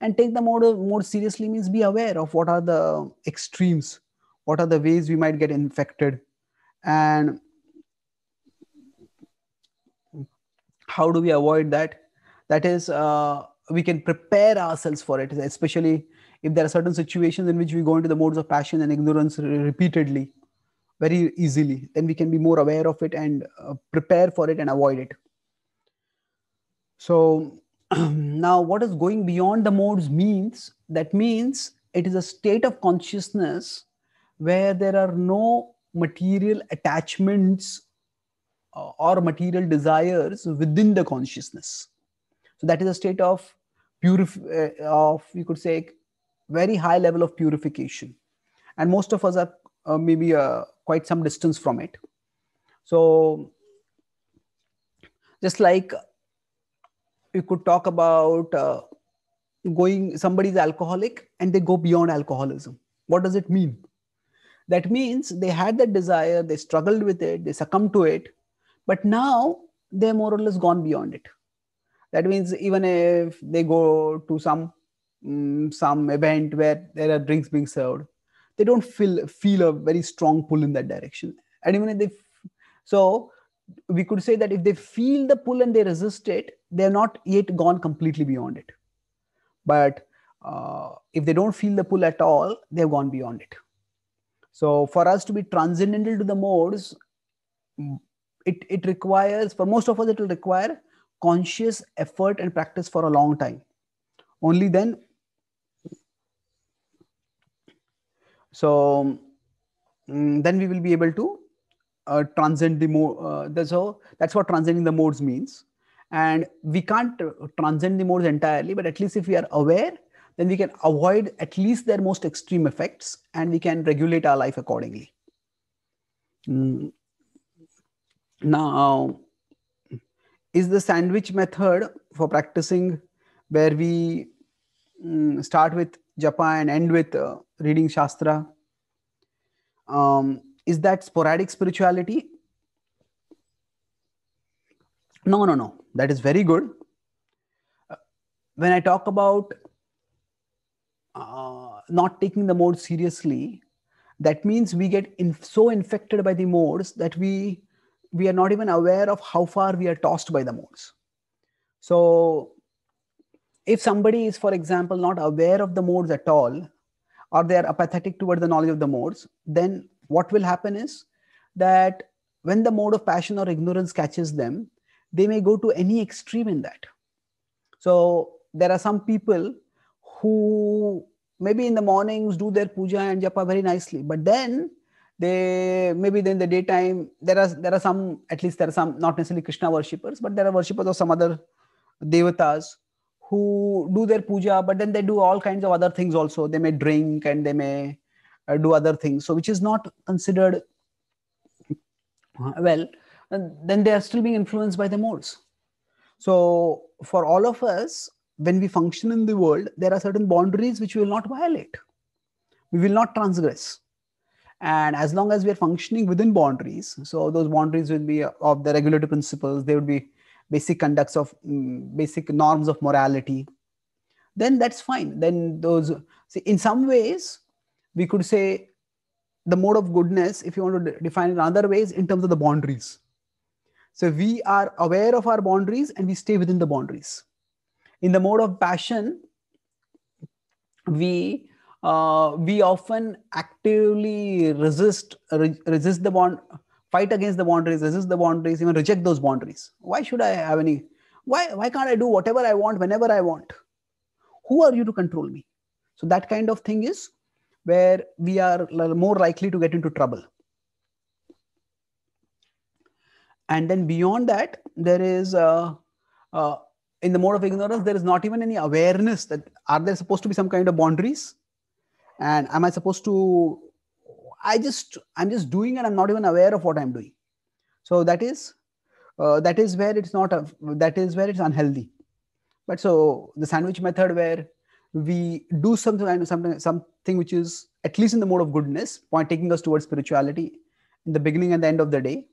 and take the mode of more seriously means be aware of what are the extremes what are the ways we might get infected and how do we avoid that that is uh, we can prepare ourselves for it especially if there are certain situations in which we go into the modes of passion and ignorance repeatedly very easily then we can be more aware of it and uh, prepare for it and avoid it so *clears throat* now what is going beyond the modes means that means it is a state of consciousness where there are no material attachments uh, or material desires within the consciousness so that is a state of purif- uh, of you could say very high level of purification and most of us are uh, maybe uh, quite some distance from it so just like you could talk about uh, going somebody's alcoholic and they go beyond alcoholism what does it mean that means they had that desire they struggled with it they succumbed to it but now they're more or less gone beyond it that means even if they go to some um, some event where there are drinks being served they don't feel feel a very strong pull in that direction and even if they so we could say that if they feel the pull and they resist it they're not yet gone completely beyond it. But uh, if they don't feel the pull at all, they've gone beyond it. So for us to be transcendental to the modes, it, it requires, for most of us, it will require conscious effort and practice for a long time. Only then. So mm, then we will be able to uh, transcend the mode. Uh, so that's what transcending the modes means and we can't transcend the modes entirely but at least if we are aware then we can avoid at least their most extreme effects and we can regulate our life accordingly hmm. now is the sandwich method for practicing where we hmm, start with japa and end with uh, reading shastra um, is that sporadic spirituality no, no, no. That is very good. Uh, when I talk about uh, not taking the mode seriously, that means we get in, so infected by the modes that we we are not even aware of how far we are tossed by the modes. So, if somebody is, for example, not aware of the modes at all, or they are apathetic toward the knowledge of the modes, then what will happen is that when the mode of passion or ignorance catches them, they may go to any extreme in that. So there are some people who maybe in the mornings do their puja and japa very nicely, but then they maybe then the daytime there are there are some at least there are some not necessarily Krishna worshippers, but there are worshippers of some other devatas who do their puja, but then they do all kinds of other things also. They may drink and they may uh, do other things, so which is not considered uh, well then they are still being influenced by the moles. So for all of us, when we function in the world, there are certain boundaries which we will not violate. We will not transgress. And as long as we are functioning within boundaries, so those boundaries will be of the regulatory principles, they would be basic conducts of um, basic norms of morality, then that's fine. Then those, see, in some ways, we could say the mode of goodness, if you want to define in other ways, in terms of the boundaries. So we are aware of our boundaries and we stay within the boundaries. In the mode of passion, we uh, we often actively resist re resist the bond, fight against the boundaries, resist the boundaries, even reject those boundaries. Why should I have any? Why why can't I do whatever I want whenever I want? Who are you to control me? So that kind of thing is where we are more likely to get into trouble and then beyond that there is uh, uh, in the mode of ignorance there is not even any awareness that are there supposed to be some kind of boundaries and am i supposed to i just i'm just doing and i'm not even aware of what i'm doing so that is uh, that is where it's not a, that is where it's unhealthy but so the sandwich method where we do something something something which is at least in the mode of goodness point taking us towards spirituality in the beginning and the end of the day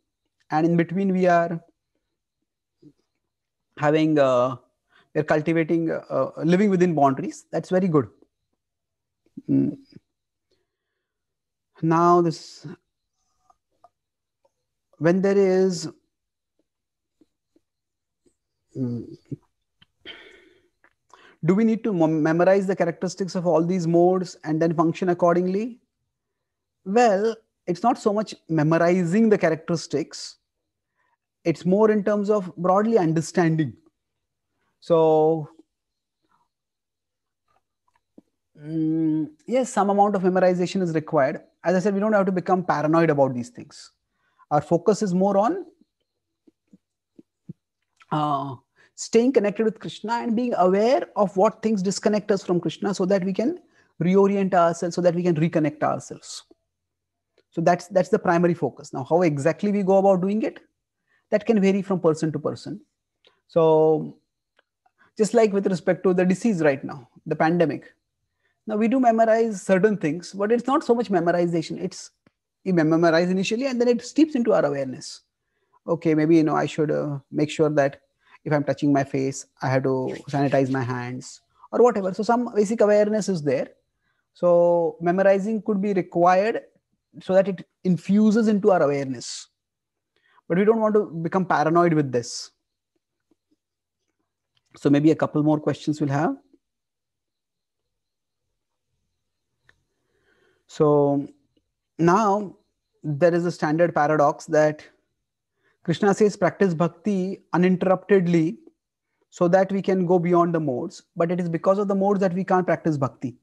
and in between we are having uh, we're cultivating uh, uh, living within boundaries that's very good mm. now this when there is hmm, do we need to memorize the characteristics of all these modes and then function accordingly well it's not so much memorizing the characteristics it's more in terms of broadly understanding so Mm, yes, some amount of memorization is required. As I said, we don't have to become paranoid about these things. Our focus is more on uh, staying connected with Krishna and being aware of what things disconnect us from Krishna so that we can reorient ourselves, so that we can reconnect ourselves. So that's that's the primary focus. Now, how exactly we go about doing it? that can vary from person to person. So just like with respect to the disease right now, the pandemic. Now we do memorize certain things, but it's not so much memorization. It's you memorize initially and then it steeps into our awareness. Okay, maybe you know I should uh, make sure that if I'm touching my face, I have to sanitize my hands or whatever. So some basic awareness is there. So memorizing could be required so that it infuses into our awareness but we don't want to become paranoid with this so maybe a couple more questions we'll have so now there is a standard paradox that krishna says practice bhakti uninterruptedly so that we can go beyond the modes but it is because of the modes that we can't practice bhakti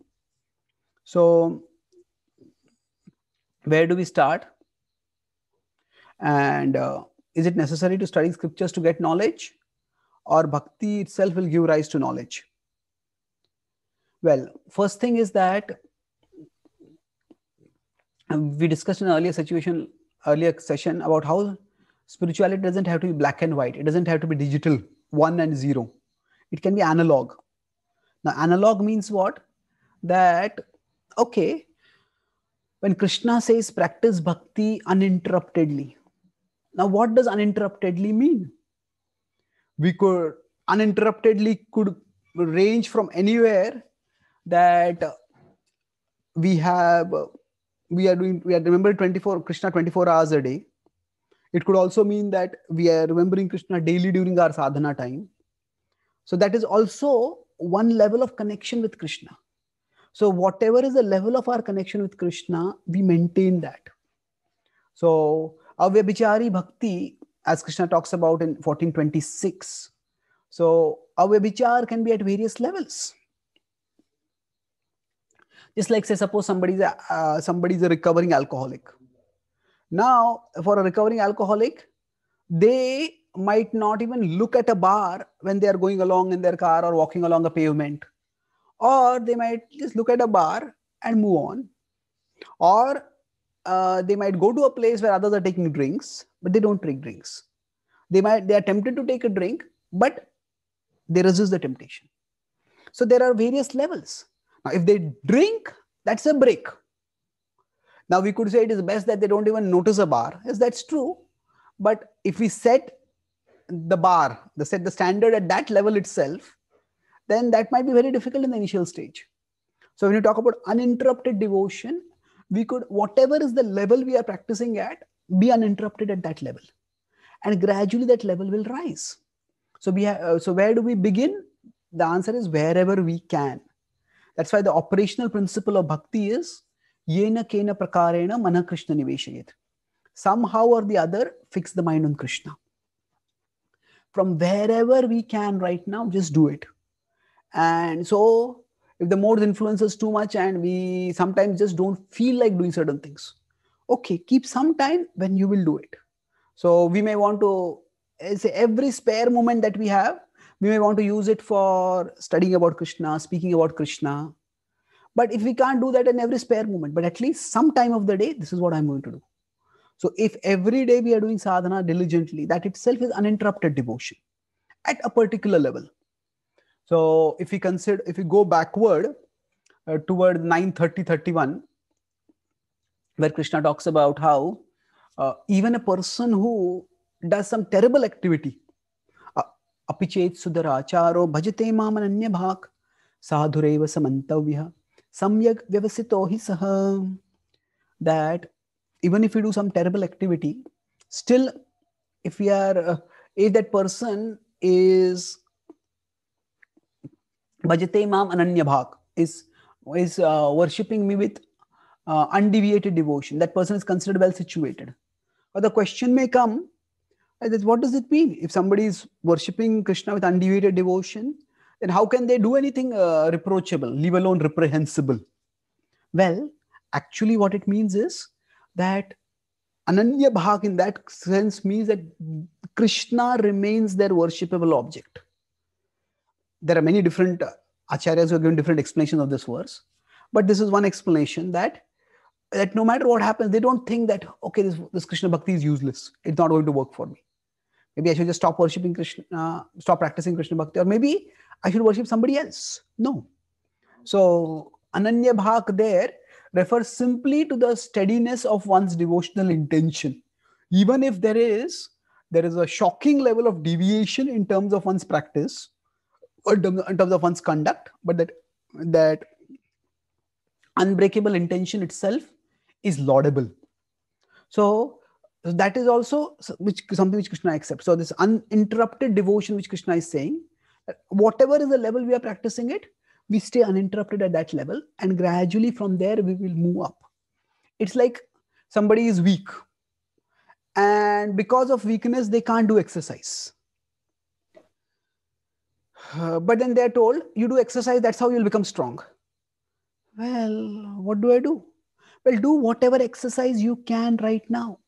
so where do we start and uh, is it necessary to study scriptures to get knowledge? Or bhakti itself will give rise to knowledge? Well, first thing is that we discussed in earlier situation, earlier session about how spirituality doesn't have to be black and white. It doesn't have to be digital, one and zero. It can be analog. Now, analog means what? That, okay, when Krishna says practice bhakti uninterruptedly, now, what does uninterruptedly mean? We could uninterruptedly could range from anywhere that uh, we have uh, we are doing we are remembering 24 krishna 24 hours a day it could also mean that we are remembering krishna daily during our sadhana time so that is also one level of connection with krishna so whatever is the level of our connection with krishna we maintain that so our Bhakti, as Krishna talks about in 1426, so our can be at various levels. Just like say, suppose somebody's a, uh, somebody's a recovering alcoholic. Now, for a recovering alcoholic, they might not even look at a bar when they are going along in their car or walking along a pavement. Or they might just look at a bar and move on. Or uh, they might go to a place where others are taking drinks, but they don't drink drinks. They might they are tempted to take a drink, but they resist the temptation. So there are various levels. Now, if they drink, that's a break. Now we could say it is best that they don't even notice a bar. Yes, that's true. But if we set the bar, the set the standard at that level itself, then that might be very difficult in the initial stage. So when you talk about uninterrupted devotion we could whatever is the level we are practicing at be uninterrupted at that level and gradually that level will rise so we have, uh, so where do we begin the answer is wherever we can that's why the operational principle of bhakti is yena kena prakarena mana krishna niveshayet somehow or the other fix the mind on krishna from wherever we can right now just do it and so if the modes influence us too much and we sometimes just don't feel like doing certain things okay keep some time when you will do it so we may want to say every spare moment that we have we may want to use it for studying about krishna speaking about krishna but if we can't do that in every spare moment but at least some time of the day this is what i'm going to do so if every day we are doing sadhana diligently that itself is uninterrupted devotion at a particular level so if we consider, if we go backward uh, toward nine thirty thirty one, where Krishna talks about how uh, even a person who does some terrible activity, uh, apichet sudaracharo bhajate mamananya bhak sadhureva samantavya samyag vyavasito hi saha. That even if we do some terrible activity, still if we are, uh, if that person is Bhajate Imam Ananya Bhak is, is uh, worshipping me with uh, undeviated devotion. That person is considered well situated. But the question may come uh, that what does it mean? If somebody is worshipping Krishna with undeviated devotion, then how can they do anything uh, reproachable, leave alone reprehensible? Well, actually, what it means is that Ananya Bhag in that sense means that Krishna remains their worshipable object there are many different uh, acharyas who have given different explanations of this verse but this is one explanation that that no matter what happens they don't think that okay this, this krishna bhakti is useless it's not going to work for me maybe i should just stop worshiping krishna uh, stop practicing krishna bhakti or maybe i should worship somebody else no so ananya bhak there refers simply to the steadiness of one's devotional intention even if there is there is a shocking level of deviation in terms of one's practice in terms of one's conduct, but that that unbreakable intention itself is laudable. So that is also which something which Krishna accepts. So this uninterrupted devotion which Krishna is saying, whatever is the level we are practicing it, we stay uninterrupted at that level, and gradually from there we will move up. It's like somebody is weak, and because of weakness they can't do exercise uh, but then they're told you do exercise that's how you'll become strong well what do i do well do whatever exercise you can right now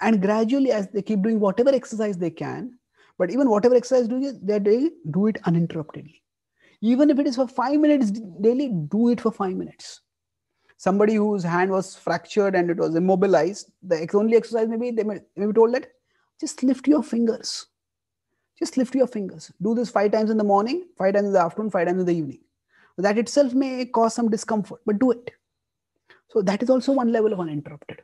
and gradually as they keep doing whatever exercise they can but even whatever exercise do they're doing do it uninterruptedly even if it is for five minutes daily do it for five minutes somebody whose hand was fractured and it was immobilized the only exercise maybe they may be told that just lift your fingers just lift your fingers. Do this five times in the morning, five times in the afternoon, five times in the evening. That itself may cause some discomfort, but do it. So that is also one level of uninterrupted.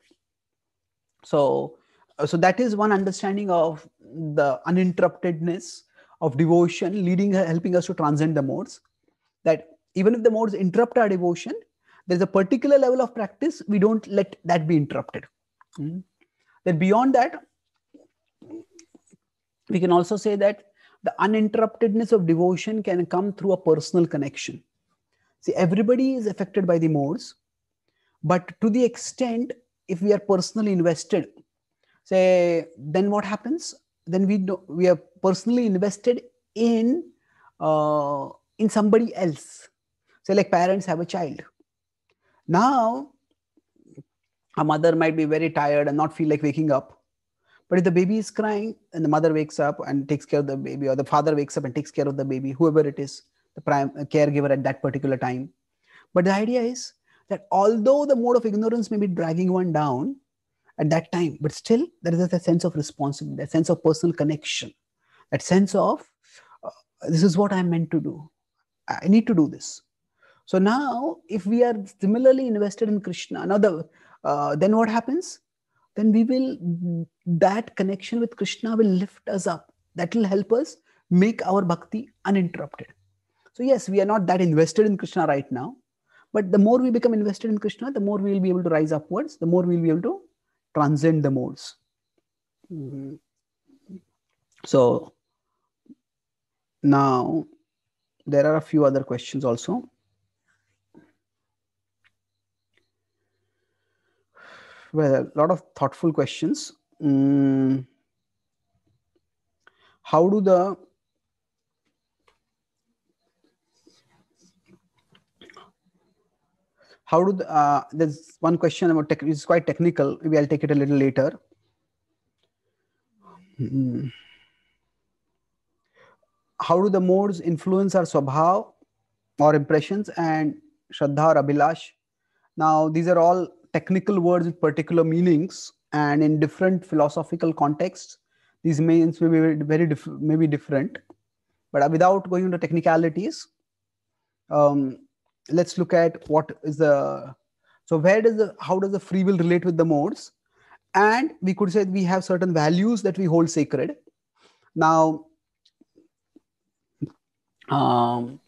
So, uh, so that is one understanding of the uninterruptedness of devotion, leading, helping us to transcend the modes. That even if the modes interrupt our devotion, there's a particular level of practice we don't let that be interrupted. Mm. Then beyond that, we can also say that the uninterruptedness of devotion can come through a personal connection see everybody is affected by the modes but to the extent if we are personally invested say then what happens then we know we are personally invested in uh, in somebody else say like parents have a child now a mother might be very tired and not feel like waking up but if the baby is crying and the mother wakes up and takes care of the baby, or the father wakes up and takes care of the baby, whoever it is, the prime uh, caregiver at that particular time. But the idea is that although the mode of ignorance may be dragging one down at that time, but still there is a sense of responsibility, a sense of personal connection, that sense of uh, this is what I'm meant to do. I need to do this. So now, if we are similarly invested in Krishna, now the, uh, then what happens? then we will that connection with krishna will lift us up that will help us make our bhakti uninterrupted so yes we are not that invested in krishna right now but the more we become invested in krishna the more we will be able to rise upwards the more we will be able to transcend the modes mm-hmm. so now there are a few other questions also well, a lot of thoughtful questions. Mm, how do the how do the, uh, there's one question about tech it's quite technical maybe i'll take it a little later mm. how do the modes influence our swabhav or impressions and shraddha or abhilash now these are all technical words with particular meanings and in different philosophical contexts these meanings may be very diff- may be different but uh, without going into technicalities um, let's look at what is the so where does the how does the free will relate with the modes and we could say we have certain values that we hold sacred now um,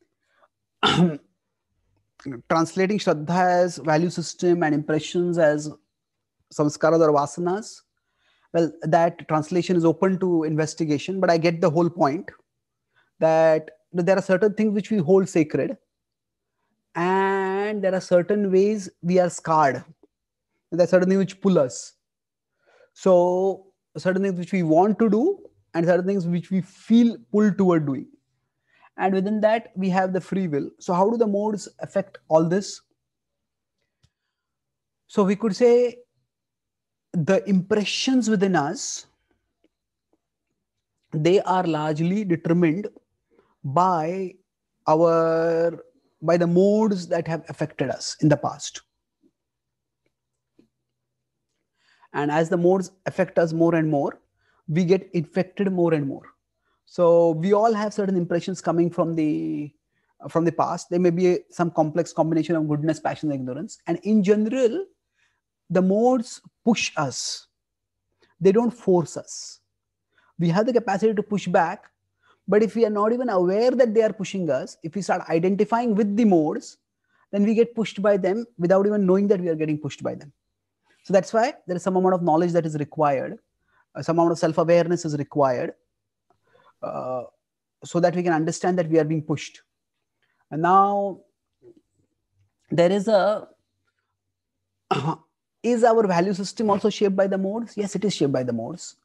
*clears throat* uh, translating Shraddha as value system and impressions as samskaras or vasanas, well, that translation is open to investigation, but I get the whole point that there are certain things which we hold sacred, and there are certain ways we are scarred. There are certain things which pull us. So, certain things which we want to do, and certain things which we feel pulled toward doing and within that we have the free will so how do the modes affect all this so we could say the impressions within us they are largely determined by our by the modes that have affected us in the past and as the modes affect us more and more we get infected more and more so we all have certain impressions coming from the from the past there may be some complex combination of goodness passion and ignorance and in general the modes push us they don't force us we have the capacity to push back but if we are not even aware that they are pushing us if we start identifying with the modes then we get pushed by them without even knowing that we are getting pushed by them so that's why there is some amount of knowledge that is required uh, some amount of self awareness is required uh, so that we can understand that we are being pushed. And now there is a *coughs* is our value system also shaped by the modes? Yes, it is shaped by the modes,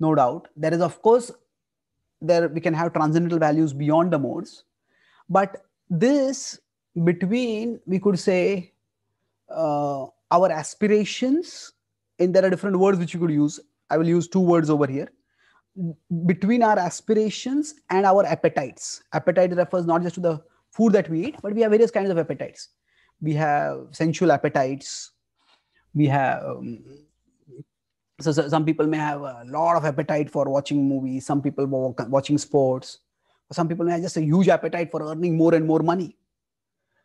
no doubt. There is of course there we can have transcendental values beyond the modes, but this between we could say uh, our aspirations and there are different words which you could use i will use two words over here between our aspirations and our appetites. Appetite refers not just to the food that we eat, but we have various kinds of appetites. We have sensual appetites. We have um, so, so, some people may have a lot of appetite for watching movies. Some people watching sports. Some people may have just a huge appetite for earning more and more money.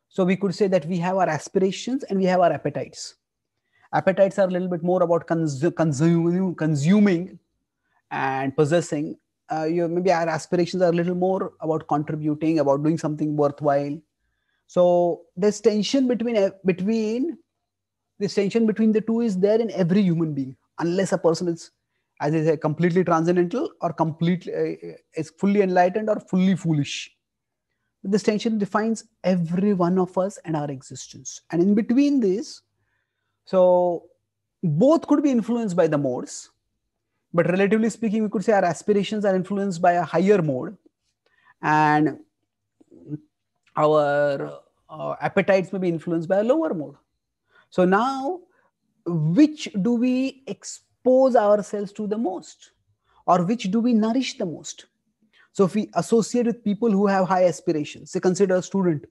So we could say that we have our aspirations and we have our appetites. Appetites are a little bit more about consuming, consuming and possessing uh, you maybe our aspirations are a little more about contributing about doing something worthwhile so this tension between between this tension between the two is there in every human being unless a person is as i say completely transcendental or completely uh, uh, is fully enlightened or fully foolish this tension defines every one of us and our existence and in between this so both could be influenced by the modes but relatively speaking we could say our aspirations are influenced by a higher mode and our uh, appetites may be influenced by a lower mode so now which do we expose ourselves to the most or which do we nourish the most so if we associate with people who have high aspirations say consider a student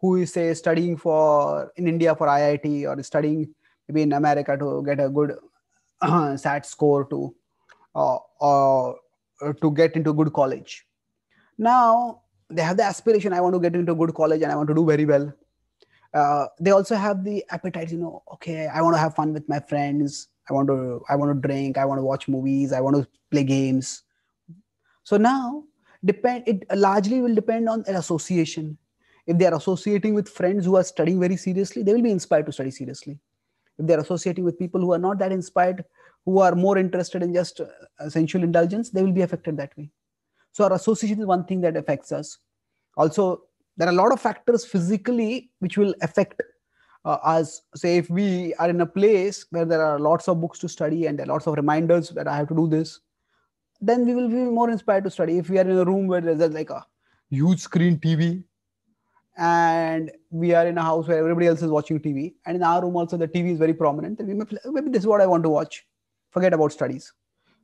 who is say studying for in india for iit or studying maybe in america to get a good uh, *clears throat* sat score to or uh, uh, to get into a good college. Now they have the aspiration, I want to get into a good college and I want to do very well. Uh, they also have the appetite, you know, okay, I want to have fun with my friends. I want to, I want to drink. I want to watch movies. I want to play games. So now depend, it largely will depend on an association. If they are associating with friends who are studying very seriously, they will be inspired to study seriously. If they're associating with people who are not that inspired, who are more interested in just uh, sensual indulgence they will be affected that way so our association is one thing that affects us also there are a lot of factors physically which will affect uh, us say if we are in a place where there are lots of books to study and there are lots of reminders that i have to do this then we will be more inspired to study if we are in a room where there's like a huge screen tv and we are in a house where everybody else is watching tv and in our room also the tv is very prominent then we may, maybe this is what i want to watch forget about studies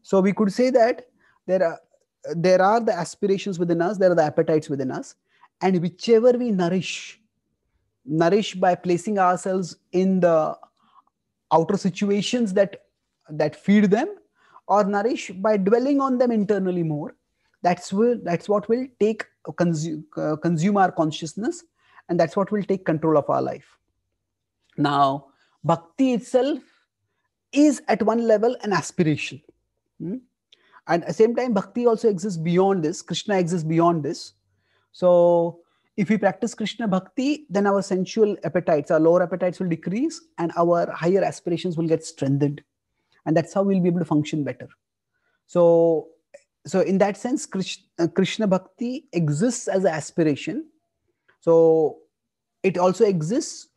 so we could say that there are there are the aspirations within us there are the appetites within us and whichever we nourish nourish by placing ourselves in the outer situations that that feed them or nourish by dwelling on them internally more that's will that's what will take uh, consume uh, consume our consciousness and that's what will take control of our life now bhakti itself is at one level an aspiration. Hmm? And at the same time, bhakti also exists beyond this. Krishna exists beyond this. So if we practice Krishna bhakti, then our sensual appetites, our lower appetites will decrease and our higher aspirations will get strengthened. And that's how we'll be able to function better. So, so in that sense, Krishna, uh, Krishna bhakti exists as an aspiration. So it also exists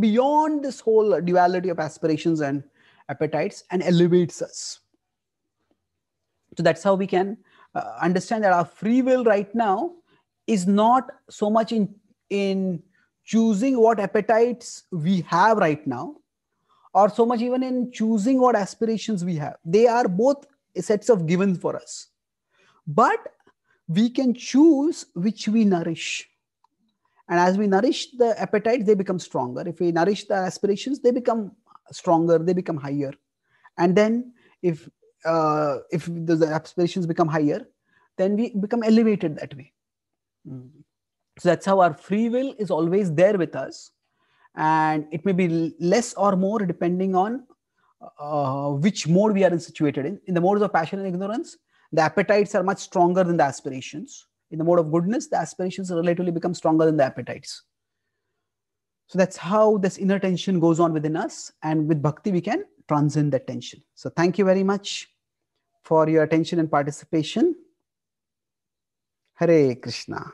beyond this whole duality of aspirations and appetites and elevates us. So that's how we can uh, understand that our free will right now is not so much in, in choosing what appetites we have right now, or so much even in choosing what aspirations we have. They are both sets of givens for us. But we can choose which we nourish. And as we nourish the appetites, they become stronger. If we nourish the aspirations, they become stronger they become higher and then if uh, if the aspirations become higher then we become elevated that way mm. so that's how our free will is always there with us and it may be less or more depending on uh, which mode we are situated in in the modes of passion and ignorance the appetites are much stronger than the aspirations in the mode of goodness the aspirations relatively become stronger than the appetites so that's how this inner tension goes on within us. And with bhakti, we can transcend that tension. So thank you very much for your attention and participation. Hare Krishna.